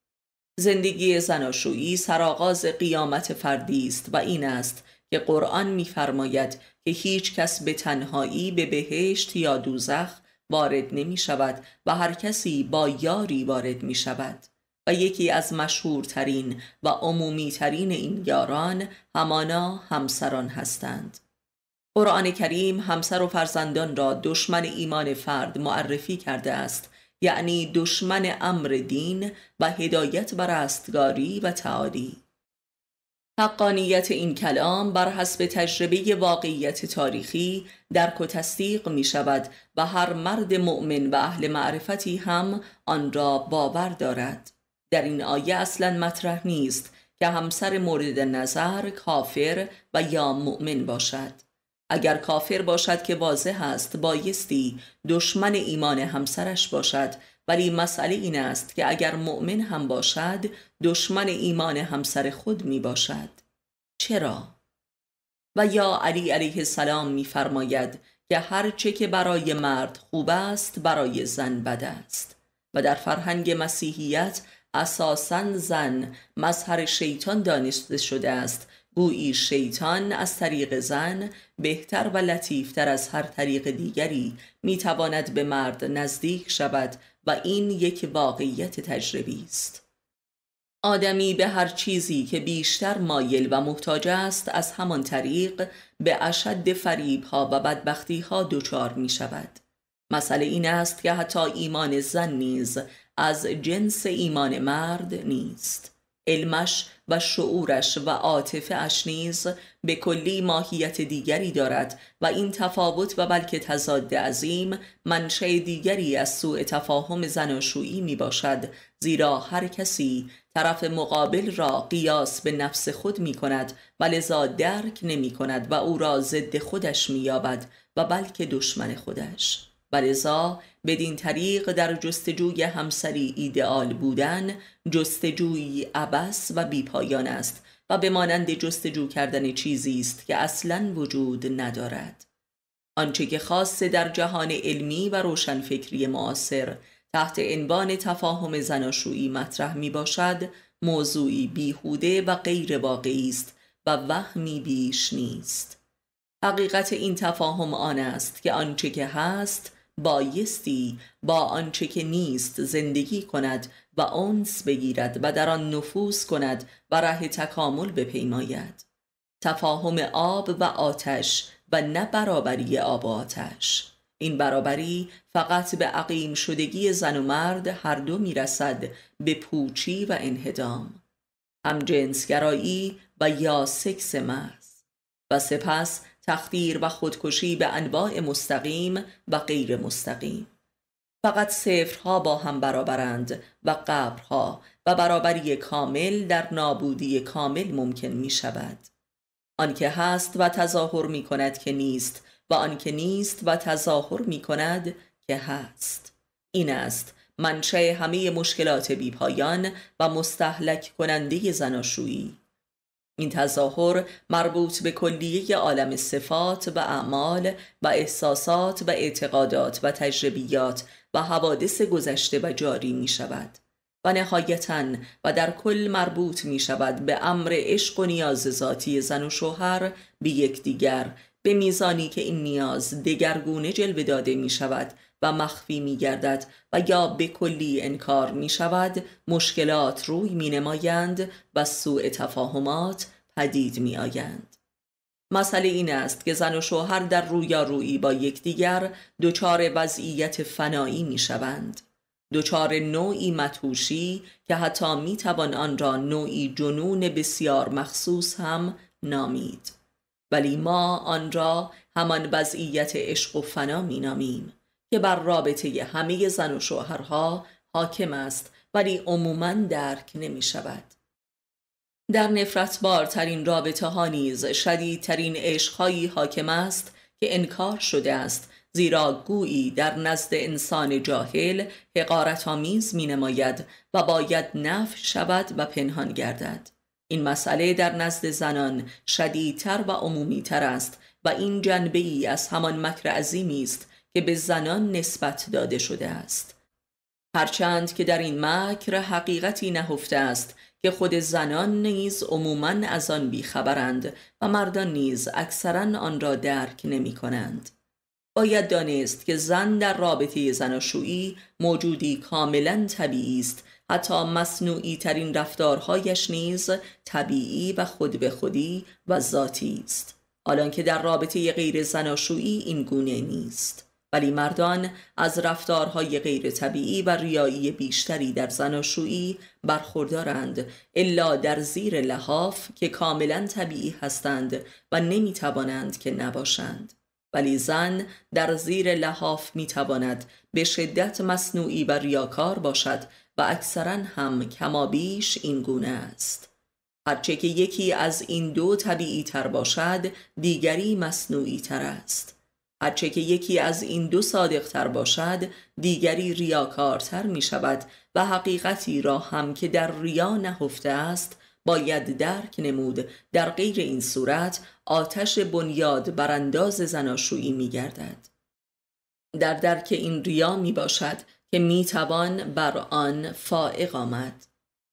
زندگی زناشویی سرآغاز قیامت فردی است و این است که قرآن می‌فرماید که هیچ کس به تنهایی به بهشت یا دوزخ وارد نمی شود و هر کسی با یاری وارد می شود و یکی از مشهورترین و عمومیترین این یاران همانا همسران هستند قرآن کریم همسر و فرزندان را دشمن ایمان فرد معرفی کرده است یعنی دشمن امر دین و هدایت بر استگاری و تعالی حقانیت این کلام بر حسب تجربه واقعیت تاریخی درک و تصدیق می شود و هر مرد مؤمن و اهل معرفتی هم آن را باور دارد. در این آیه اصلا مطرح نیست که همسر مورد نظر کافر و یا مؤمن باشد. اگر کافر باشد که واضح است بایستی دشمن ایمان همسرش باشد ولی مسئله این است که اگر مؤمن هم باشد دشمن ایمان همسر خود می باشد چرا؟ و یا علی علیه السلام فرماید که هرچه که برای مرد خوب است برای زن بد است و در فرهنگ مسیحیت اساسا زن مظهر شیطان دانسته شده است گویی شیطان از طریق زن بهتر و لطیفتر از هر طریق دیگری میتواند به مرد نزدیک شود و این یک واقعیت تجربی است آدمی به هر چیزی که بیشتر مایل و محتاج است از همان طریق به اشد فریب ها و بدبختی ها دچار می شود مسئله این است که حتی ایمان زن نیز از جنس ایمان مرد نیست علمش و شعورش و عاطفه اش نیز به کلی ماهیت دیگری دارد و این تفاوت و بلکه تضاد عظیم منشأ دیگری از سوء تفاهم زناشویی می باشد زیرا هر کسی طرف مقابل را قیاس به نفس خود می کند و لذا درک نمی کند و او را ضد خودش می یابد و بلکه دشمن خودش و بدین طریق در جستجوی همسری ایدئال بودن جستجوی عبس و بیپایان است و به مانند جستجو کردن چیزی است که اصلا وجود ندارد آنچه که خاص در جهان علمی و روشنفکری معاصر تحت عنوان تفاهم زناشویی مطرح می باشد موضوعی بیهوده و غیر واقعی است و وهمی بیش نیست حقیقت این تفاهم آن است که آنچه که هست بایستی با آنچه که نیست زندگی کند و آنس بگیرد و در آن نفوذ کند و ره تکامل بپیماید تفاهم آب و آتش و نه برابری آب و آتش این برابری فقط به عقیم شدگی زن و مرد هر دو میرسد به پوچی و انهدام هم جنسگرایی و یا سکس محض و سپس تخدیر و خودکشی به انواع مستقیم و غیر مستقیم فقط صفرها با هم برابرند و قبرها و برابری کامل در نابودی کامل ممکن می شود آنکه هست و تظاهر می کند که نیست و آنکه نیست و تظاهر می کند که هست این است منشأ همه مشکلات بیپایان و مستحلک کننده زناشویی این تظاهر مربوط به کلیه عالم صفات و اعمال و احساسات و اعتقادات و تجربیات و حوادث گذشته و جاری می شود و نهایتا و در کل مربوط می شود به امر عشق و نیاز ذاتی زن و شوهر به یکدیگر به میزانی که این نیاز دگرگونه جلوه داده می شود و مخفی می گردد و یا به کلی انکار می شود مشکلات روی می نمایند و سوء تفاهمات پدید می آیند. مسئله این است که زن و شوهر در رویارویی با یکدیگر دچار وضعیت فنایی می شوند. دچار نوعی متوشی که حتی می توان آن را نوعی جنون بسیار مخصوص هم نامید. ولی ما آن را همان وضعیت عشق و فنا می نامیم. که بر رابطه همه زن و شوهرها حاکم است ولی عموما درک نمی شود. در نفرتبارترین رابطه ها نیز ترین عشقهایی حاکم است که انکار شده است زیرا گویی در نزد انسان جاهل حقارت آمیز می نماید و باید نف شود و پنهان گردد. این مسئله در نزد زنان شدیدتر و عمومیتر است و این جنبه ای از همان مکر عظیمی است که به زنان نسبت داده شده است هرچند که در این مکر حقیقتی نهفته است که خود زنان نیز عموما از آن بیخبرند و مردان نیز اکثرا آن را درک نمی کنند. باید دانست که زن در رابطه زناشویی موجودی کاملا طبیعی است حتی مصنوعی ترین رفتارهایش نیز طبیعی و خود به خودی و ذاتی است که در رابطه غیر زناشویی این گونه نیست ولی مردان از رفتارهای غیر طبیعی و ریایی بیشتری در زناشویی برخوردارند الا در زیر لحاف که کاملا طبیعی هستند و نمی توانند که نباشند ولی زن در زیر لحاف می به شدت مصنوعی و ریاکار باشد و اکثرا هم کمابیش این گونه است هرچه که یکی از این دو طبیعی تر باشد دیگری مصنوعی تر است هرچه که یکی از این دو صادقتر باشد دیگری ریاکارتر می شود و حقیقتی را هم که در ریا نهفته است باید درک نمود در غیر این صورت آتش بنیاد برانداز زناشویی می گردد. در درک این ریا می باشد که می توان بر آن فائق آمد.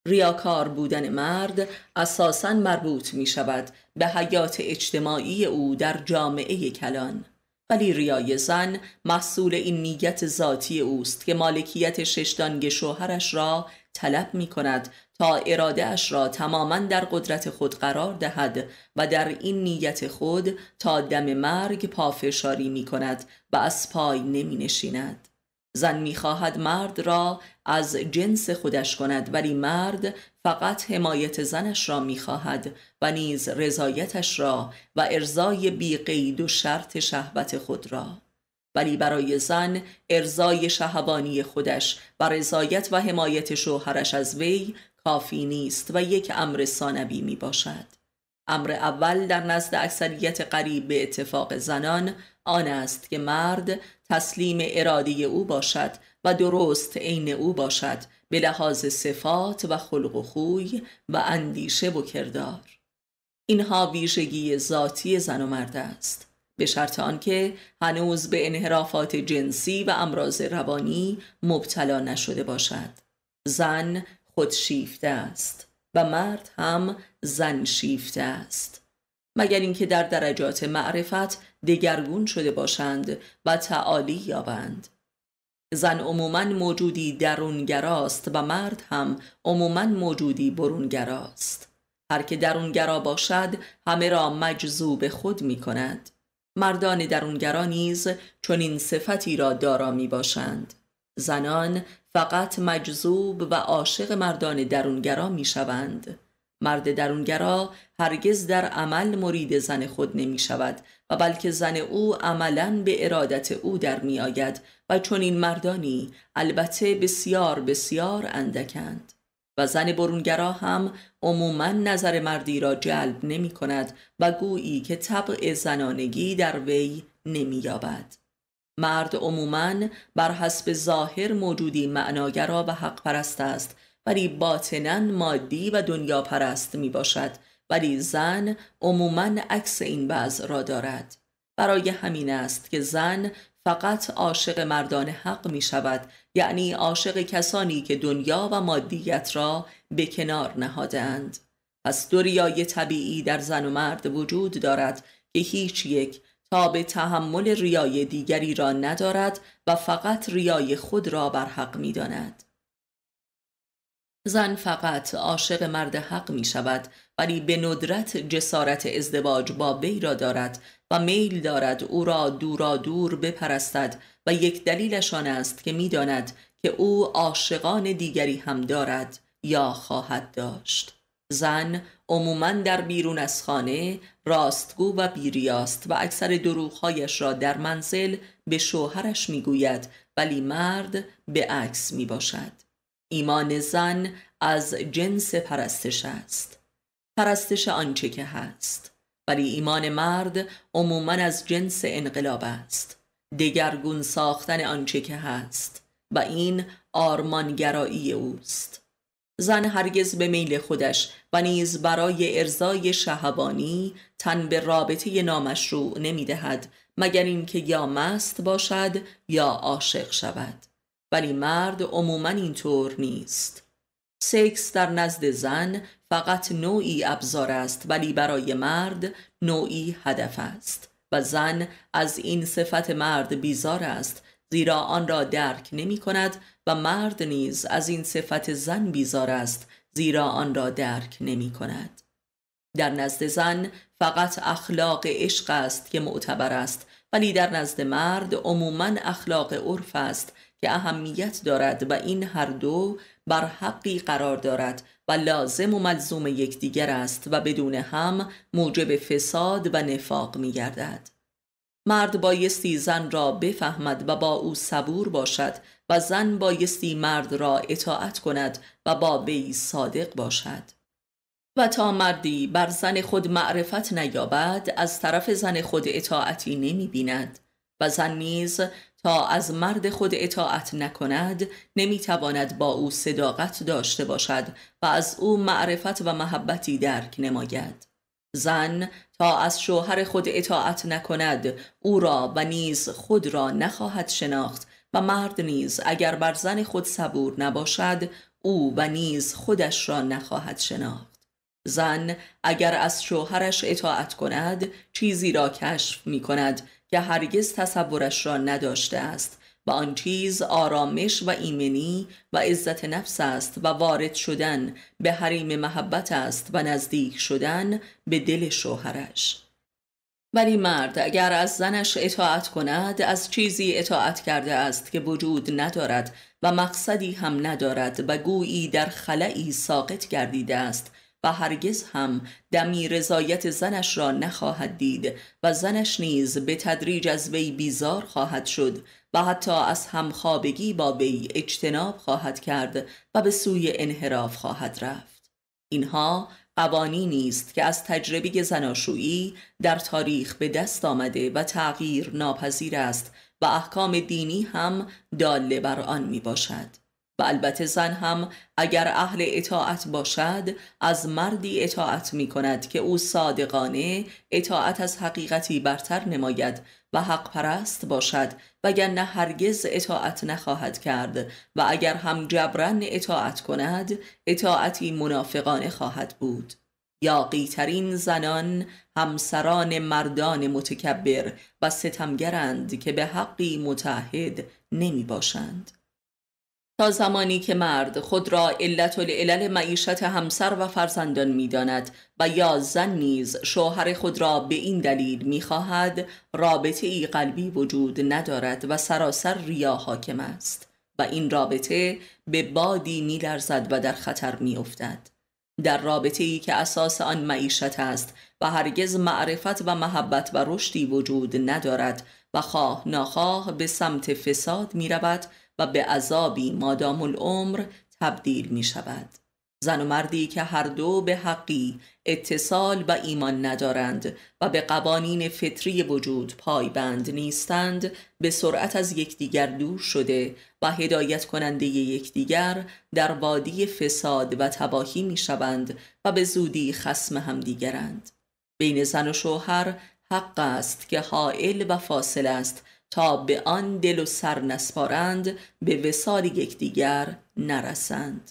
ریاکار بودن مرد اساسا مربوط می شود به حیات اجتماعی او در جامعه کلان. ولی ریای زن محصول این نیت ذاتی اوست که مالکیت ششدانگ شوهرش را طلب می کند تا اراده اش را تماما در قدرت خود قرار دهد و در این نیت خود تا دم مرگ پافشاری می کند و از پای نمی نشیند. زن میخواهد مرد را از جنس خودش کند ولی مرد فقط حمایت زنش را میخواهد و نیز رضایتش را و ارزای قید و شرط شهوت خود را ولی برای زن ارزای شهوانی خودش و رضایت و حمایت شوهرش از وی کافی نیست و یک امر ثانوی می باشد امر اول در نزد اکثریت قریب به اتفاق زنان آن است که مرد تسلیم ارادی او باشد و درست عین او باشد به لحاظ صفات و خلق و خوی و اندیشه و کردار اینها ویژگی ذاتی زن و مرد است به شرط آنکه هنوز به انحرافات جنسی و امراض روانی مبتلا نشده باشد زن خودشیفته است و مرد هم زن شیفته است مگر اینکه در درجات معرفت دگرگون شده باشند و تعالی یابند زن عموما موجودی درونگراست و مرد هم عموما موجودی برونگراست هر که درونگرا باشد همه را مجذوب خود می کند مردان درونگرا نیز این صفتی را دارا می باشند زنان فقط مجذوب و عاشق مردان درونگرا می شوند مرد درونگرا هرگز در عمل مرید زن خود نمی شود و بلکه زن او عملا به ارادت او در می آید و چون این مردانی البته بسیار بسیار اندکند و زن برونگرا هم عموما نظر مردی را جلب نمی کند و گویی که طبع زنانگی در وی نمی یابد. مرد عموما بر حسب ظاهر موجودی معناگرا و حق پرست است ولی باطنا مادی و دنیا پرست می باشد ولی زن عموما عکس این وضع را دارد برای همین است که زن فقط عاشق مردان حق می شود یعنی عاشق کسانی که دنیا و مادیت را به کنار نهادند پس دو ریای طبیعی در زن و مرد وجود دارد که هیچ یک تا به تحمل ریای دیگری را ندارد و فقط ریای خود را بر حق می داند. زن فقط عاشق مرد حق می شود ولی به ندرت جسارت ازدواج با وی را دارد و میل دارد او را دورا دور بپرستد و یک دلیلشان است که داند که او عاشقان دیگری هم دارد یا خواهد داشت زن عموما در بیرون از خانه راستگو و بیریاست و اکثر دروغهایش را در منزل به شوهرش میگوید ولی مرد به عکس می باشد ایمان زن از جنس پرستش است پرستش آنچه که هست ولی ایمان مرد عموما از جنس انقلاب است دگرگون ساختن آنچه که هست و این آرمانگرایی اوست زن هرگز به میل خودش و نیز برای ارزای شهبانی تن به رابطه نامشروع نمیدهد مگر اینکه یا مست باشد یا عاشق شود ولی مرد عموما اینطور نیست سکس در نزد زن فقط نوعی ابزار است ولی برای مرد نوعی هدف است و زن از این صفت مرد بیزار است زیرا آن را درک نمی کند و مرد نیز از این صفت زن بیزار است زیرا آن را درک نمی کند در نزد زن فقط اخلاق عشق است که معتبر است ولی در نزد مرد عموما اخلاق عرف است که اهمیت دارد و این هر دو بر حقی قرار دارد و لازم و ملزوم یکدیگر است و بدون هم موجب فساد و نفاق می گردد. مرد بایستی زن را بفهمد و با او صبور باشد و زن بایستی مرد را اطاعت کند و با بی صادق باشد. و تا مردی بر زن خود معرفت نیابد از طرف زن خود اطاعتی نمی بیند و زن نیز تا از مرد خود اطاعت نکند نمیتواند با او صداقت داشته باشد و از او معرفت و محبتی درک نماید زن تا از شوهر خود اطاعت نکند او را و نیز خود را نخواهد شناخت و مرد نیز اگر بر زن خود صبور نباشد او و نیز خودش را نخواهد شناخت زن اگر از شوهرش اطاعت کند چیزی را کشف می کند که هرگز تصورش را نداشته است و آن چیز آرامش و ایمنی و عزت نفس است و وارد شدن به حریم محبت است و نزدیک شدن به دل شوهرش ولی مرد اگر از زنش اطاعت کند از چیزی اطاعت کرده است که وجود ندارد و مقصدی هم ندارد و گویی در خلعی ساقط گردیده است و هرگز هم دمی رضایت زنش را نخواهد دید و زنش نیز به تدریج از وی بیزار خواهد شد و حتی از همخوابگی با وی اجتناب خواهد کرد و به سوی انحراف خواهد رفت اینها قوانینی نیست که از تجربه زناشویی در تاریخ به دست آمده و تغییر ناپذیر است و احکام دینی هم داله بر آن می باشد. البته زن هم اگر اهل اطاعت باشد از مردی اطاعت می کند که او صادقانه اطاعت از حقیقتی برتر نماید و حق پرست باشد وگرنه هرگز اطاعت نخواهد کرد و اگر هم جبران اطاعت کند اطاعتی منافقانه خواهد بود یاقیترین زنان همسران مردان متکبر و ستمگرند که به حقی متحد نمی باشند. تا زمانی که مرد خود را علت العلل معیشت همسر و فرزندان میداند و یا زن نیز شوهر خود را به این دلیل میخواهد رابطه ای قلبی وجود ندارد و سراسر ریا حاکم است و این رابطه به بادی میلرزد و در خطر میافتد در رابطه ای که اساس آن معیشت است و هرگز معرفت و محبت و رشدی وجود ندارد و خواه ناخواه به سمت فساد می رود و به عذابی مادام العمر تبدیل می شود زن و مردی که هر دو به حقی اتصال و ایمان ندارند و به قوانین فطری وجود پایبند نیستند به سرعت از یکدیگر دور شده و هدایت کننده یکدیگر در وادی فساد و تباهی می شوند و به زودی خسم دیگرند. بین زن و شوهر حق است که حائل و فاصل است تا به آن دل و سر نسپارند به وسال یکدیگر نرسند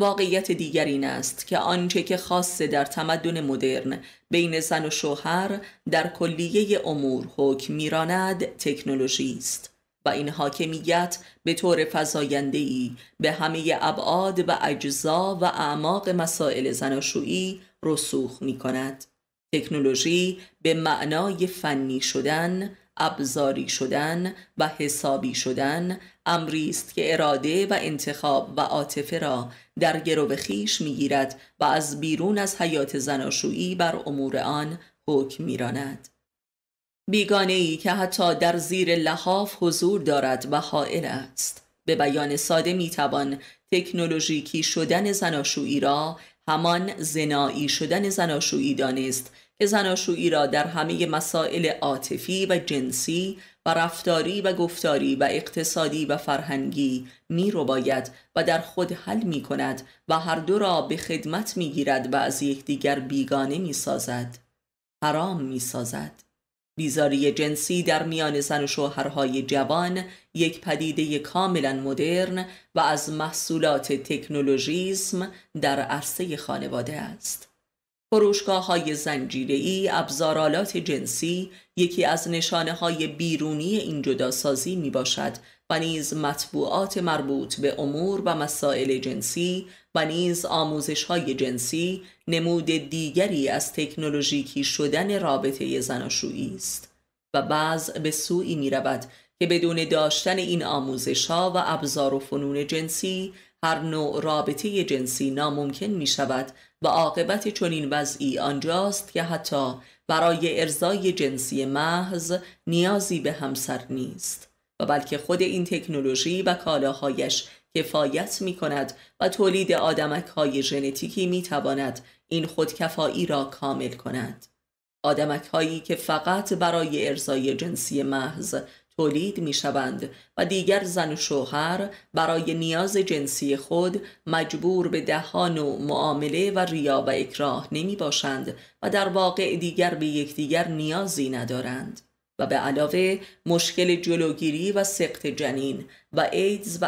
واقعیت دیگر این است که آنچه که خاص در تمدن مدرن بین زن و شوهر در کلیه امور حکم میراند تکنولوژی است و این حاکمیت به طور فزاینده‌ای به همه ابعاد و اجزا و اعماق مسائل زناشویی رسوخ می کند. تکنولوژی به معنای فنی شدن ابزاری شدن و حسابی شدن امری است که اراده و انتخاب و عاطفه را در گرو خیش میگیرد و از بیرون از حیات زناشویی بر امور آن حکم میراند بیگانه ای که حتی در زیر لحاف حضور دارد و حائل است به بیان ساده میتوان تکنولوژیکی شدن زناشویی را همان زنایی شدن زناشویی دانست زناشویی را در همه مسائل عاطفی و جنسی و رفتاری و گفتاری و اقتصادی و فرهنگی می رو باید و در خود حل می کند و هر دو را به خدمت می گیرد و از یکدیگر بیگانه می سازد. حرام می سازد. بیزاری جنسی در میان زن و شوهرهای جوان یک پدیده کاملا مدرن و از محصولات تکنولوژیسم در عرصه خانواده است. فروشگاه های زنجیری ابزارالات جنسی یکی از نشانه های بیرونی این جداسازی می باشد و نیز مطبوعات مربوط به امور و مسائل جنسی و نیز آموزش های جنسی نمود دیگری از تکنولوژیکی شدن رابطه زناشویی است و بعض به سوی می رود که بدون داشتن این آموزش ها و ابزار و فنون جنسی هر نوع رابطه جنسی ناممکن می شود و عاقبت چنین وضعی آنجاست که حتی برای ارزای جنسی محض نیازی به همسر نیست و بلکه خود این تکنولوژی و کالاهایش کفایت می کند و تولید آدمک های ژنتیکی می تواند این خودکفایی را کامل کند. آدمک هایی که فقط برای ارزای جنسی محض تولید می شوند و دیگر زن و شوهر برای نیاز جنسی خود مجبور به دهان و معامله و ریا و اکراه نمی باشند و در واقع دیگر به یکدیگر نیازی ندارند و به علاوه مشکل جلوگیری و سقط جنین و ایدز و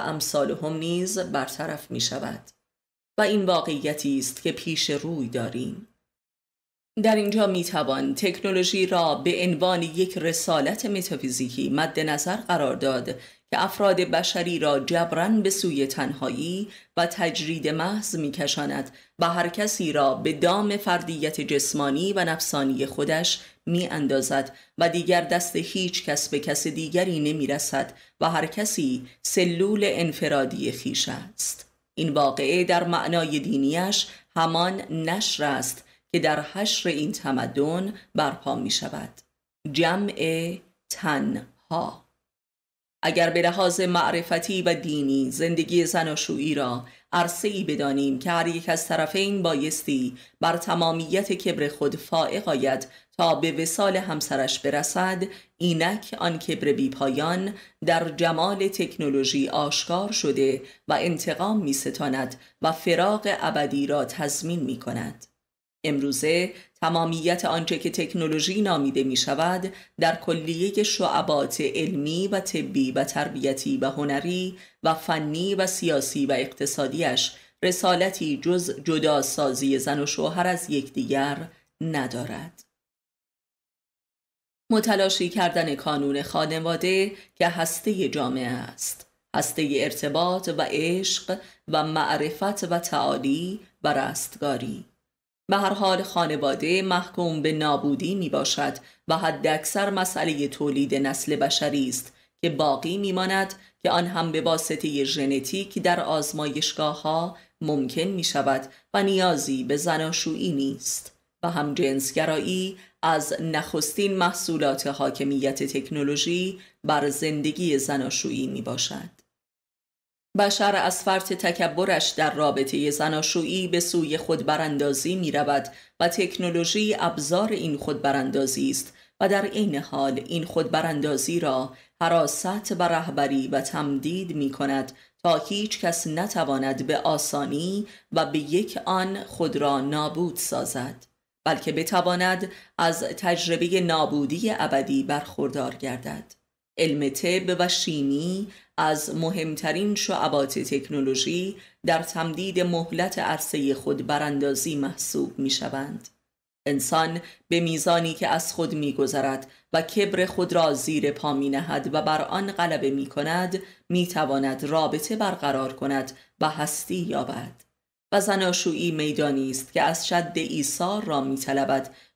هم نیز برطرف می شود و این واقعیتی است که پیش روی داریم در اینجا می توان تکنولوژی را به عنوان یک رسالت متافیزیکی مد نظر قرار داد که افراد بشری را جبران به سوی تنهایی و تجرید محض میکشاند و هر کسی را به دام فردیت جسمانی و نفسانی خودش می اندازد و دیگر دست هیچ کس به کس دیگری نمی رسد و هر کسی سلول انفرادی خیش است این واقعه در معنای دینیش همان نشر است که در حشر این تمدن برپا می شود جمع تنها اگر به لحاظ معرفتی و دینی زندگی زناشویی را عرصه ای بدانیم که هر یک از طرفین بایستی بر تمامیت کبر خود فائق آید تا به وسال همسرش برسد اینک آن کبر بی پایان در جمال تکنولوژی آشکار شده و انتقام می ستاند و فراغ ابدی را تضمین می کند امروزه تمامیت آنچه که تکنولوژی نامیده می شود در کلیه شعبات علمی و طبی و تربیتی و هنری و فنی و سیاسی و اقتصادیش رسالتی جز جدا سازی زن و شوهر از یکدیگر ندارد. متلاشی کردن کانون خانواده که هسته جامعه است. هسته ارتباط و عشق و معرفت و تعالی و رستگاری. به هر حال خانواده محکوم به نابودی می باشد و اکثر مسئله تولید نسل بشری است که باقی می ماند که آن هم به واسطه ژنتیک در آزمایشگاه ها ممکن می شود و نیازی به زناشویی نیست و هم جنسگرایی از نخستین محصولات حاکمیت تکنولوژی بر زندگی زناشویی می باشد. بشر از فرط تکبرش در رابطه زناشویی به سوی خودبراندازی می رود و تکنولوژی ابزار این خودبراندازی است و در عین حال این خودبراندازی را حراست و رهبری و تمدید می کند تا هیچ کس نتواند به آسانی و به یک آن خود را نابود سازد بلکه بتواند از تجربه نابودی ابدی برخوردار گردد علم طب و شینی از مهمترین شعبات تکنولوژی در تمدید مهلت عرصه خود براندازی محسوب می شوند. انسان به میزانی که از خود میگذرد و کبر خود را زیر پا می نهد و بر آن غلبه می کند می تواند رابطه برقرار کند و هستی یابد و زناشویی میدانی است که از شد ایثار را می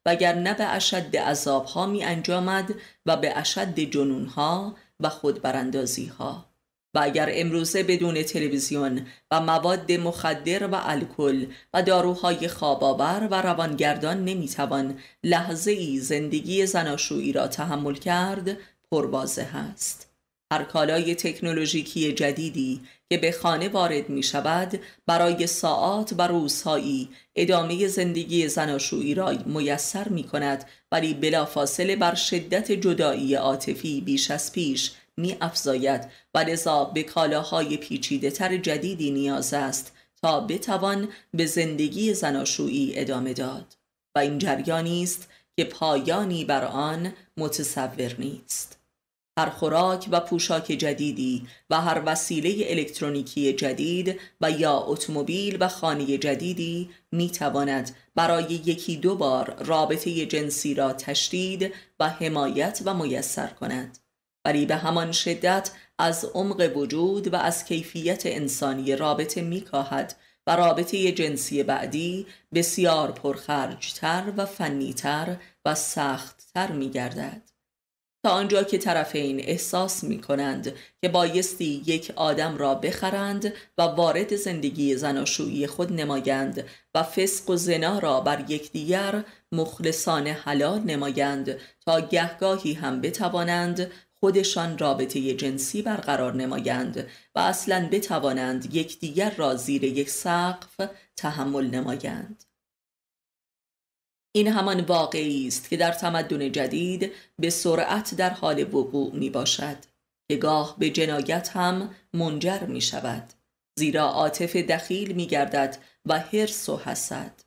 نه به اشد عذابها می انجامد و به اشد جنونها و خودبراندازی ها و اگر امروزه بدون تلویزیون و مواد مخدر و الکل و داروهای خوابآور و روانگردان نمیتوان لحظه ای زندگی زناشویی را تحمل کرد پربازه است هر کالای تکنولوژیکی جدیدی که به خانه وارد می شود برای ساعات و روزهایی ادامه زندگی زناشویی را میسر می کند ولی بلافاصله بر شدت جدایی عاطفی بیش از پیش می افزاید و لذا به کالاهای پیچیده تر جدیدی نیاز است تا بتوان به زندگی زناشویی ادامه داد و این جریانی است که پایانی بر آن متصور نیست هر خوراک و پوشاک جدیدی و هر وسیله الکترونیکی جدید و یا اتومبیل و خانه جدیدی می تواند برای یکی دو بار رابطه جنسی را تشدید و حمایت و میسر کند ولی به همان شدت از عمق وجود و از کیفیت انسانی رابطه می کاهد و رابطه جنسی بعدی بسیار پرخرجتر و فنیتر و سختتر می گردد. تا آنجا که طرفین احساس می کنند که بایستی یک آدم را بخرند و وارد زندگی زناشویی خود نمایند و فسق و زنا را بر یکدیگر مخلصانه حلال نمایند تا گهگاهی هم بتوانند خودشان رابطه جنسی برقرار نمایند و اصلا بتوانند یکدیگر را زیر یک سقف تحمل نمایند این همان واقعی است که در تمدن جدید به سرعت در حال وقوع می باشد که گاه به جنایت هم منجر می شود زیرا عاطف دخیل می گردد و حرس و حسد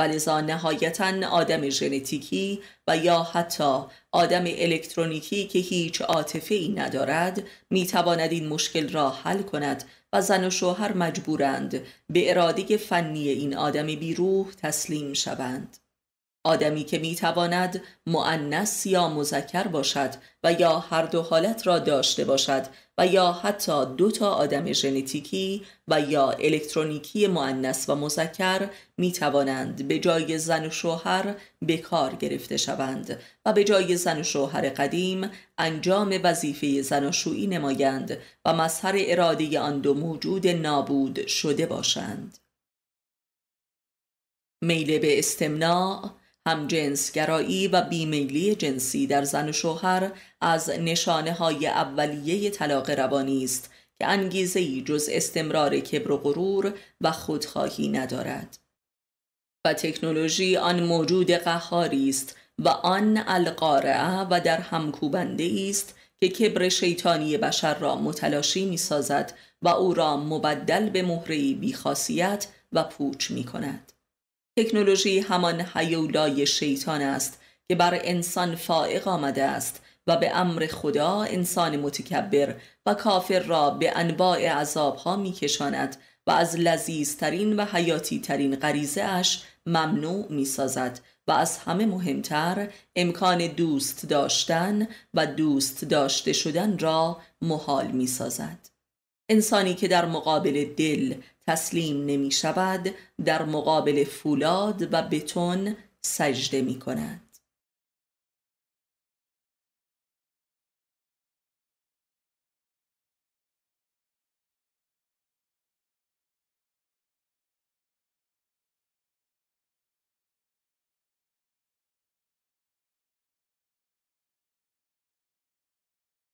و نهایتا آدم ژنتیکی و یا حتی آدم الکترونیکی که هیچ عاطفه ای ندارد می تواند این مشکل را حل کند و زن و شوهر مجبورند به اراده فنی این آدم بیروح تسلیم شوند آدمی که میتواند معنس یا مذکر باشد و یا هر دو حالت را داشته باشد و یا حتی دو تا آدم ژنتیکی و یا الکترونیکی معنس و مذکر میتوانند به جای زن و شوهر به کار گرفته شوند و به جای زن و شوهر قدیم انجام وظیفه زناشویی نمایند و مظهر اراده آن دو موجود نابود شده باشند. میل به استمناع همجنسگرایی و بیمیلی جنسی در زن و شوهر از نشانه های اولیه طلاق روانی است که انگیزه ای جز استمرار کبر و غرور و خودخواهی ندارد و تکنولوژی آن موجود قهاری است و آن القارعه و در همکوبنده است که کبر شیطانی بشر را متلاشی می سازد و او را مبدل به مهرهی بیخاصیت و پوچ می کند. تکنولوژی همان حیولای شیطان است که بر انسان فائق آمده است و به امر خدا انسان متکبر و کافر را به انواع عذابها میکشاند و از لذیذترین و حیاتی ترین غریزه اش ممنوع می سازد و از همه مهمتر امکان دوست داشتن و دوست داشته شدن را محال می سازد. انسانی که در مقابل دل تسلیم نمی شود در مقابل فولاد و بتون سجده می کند.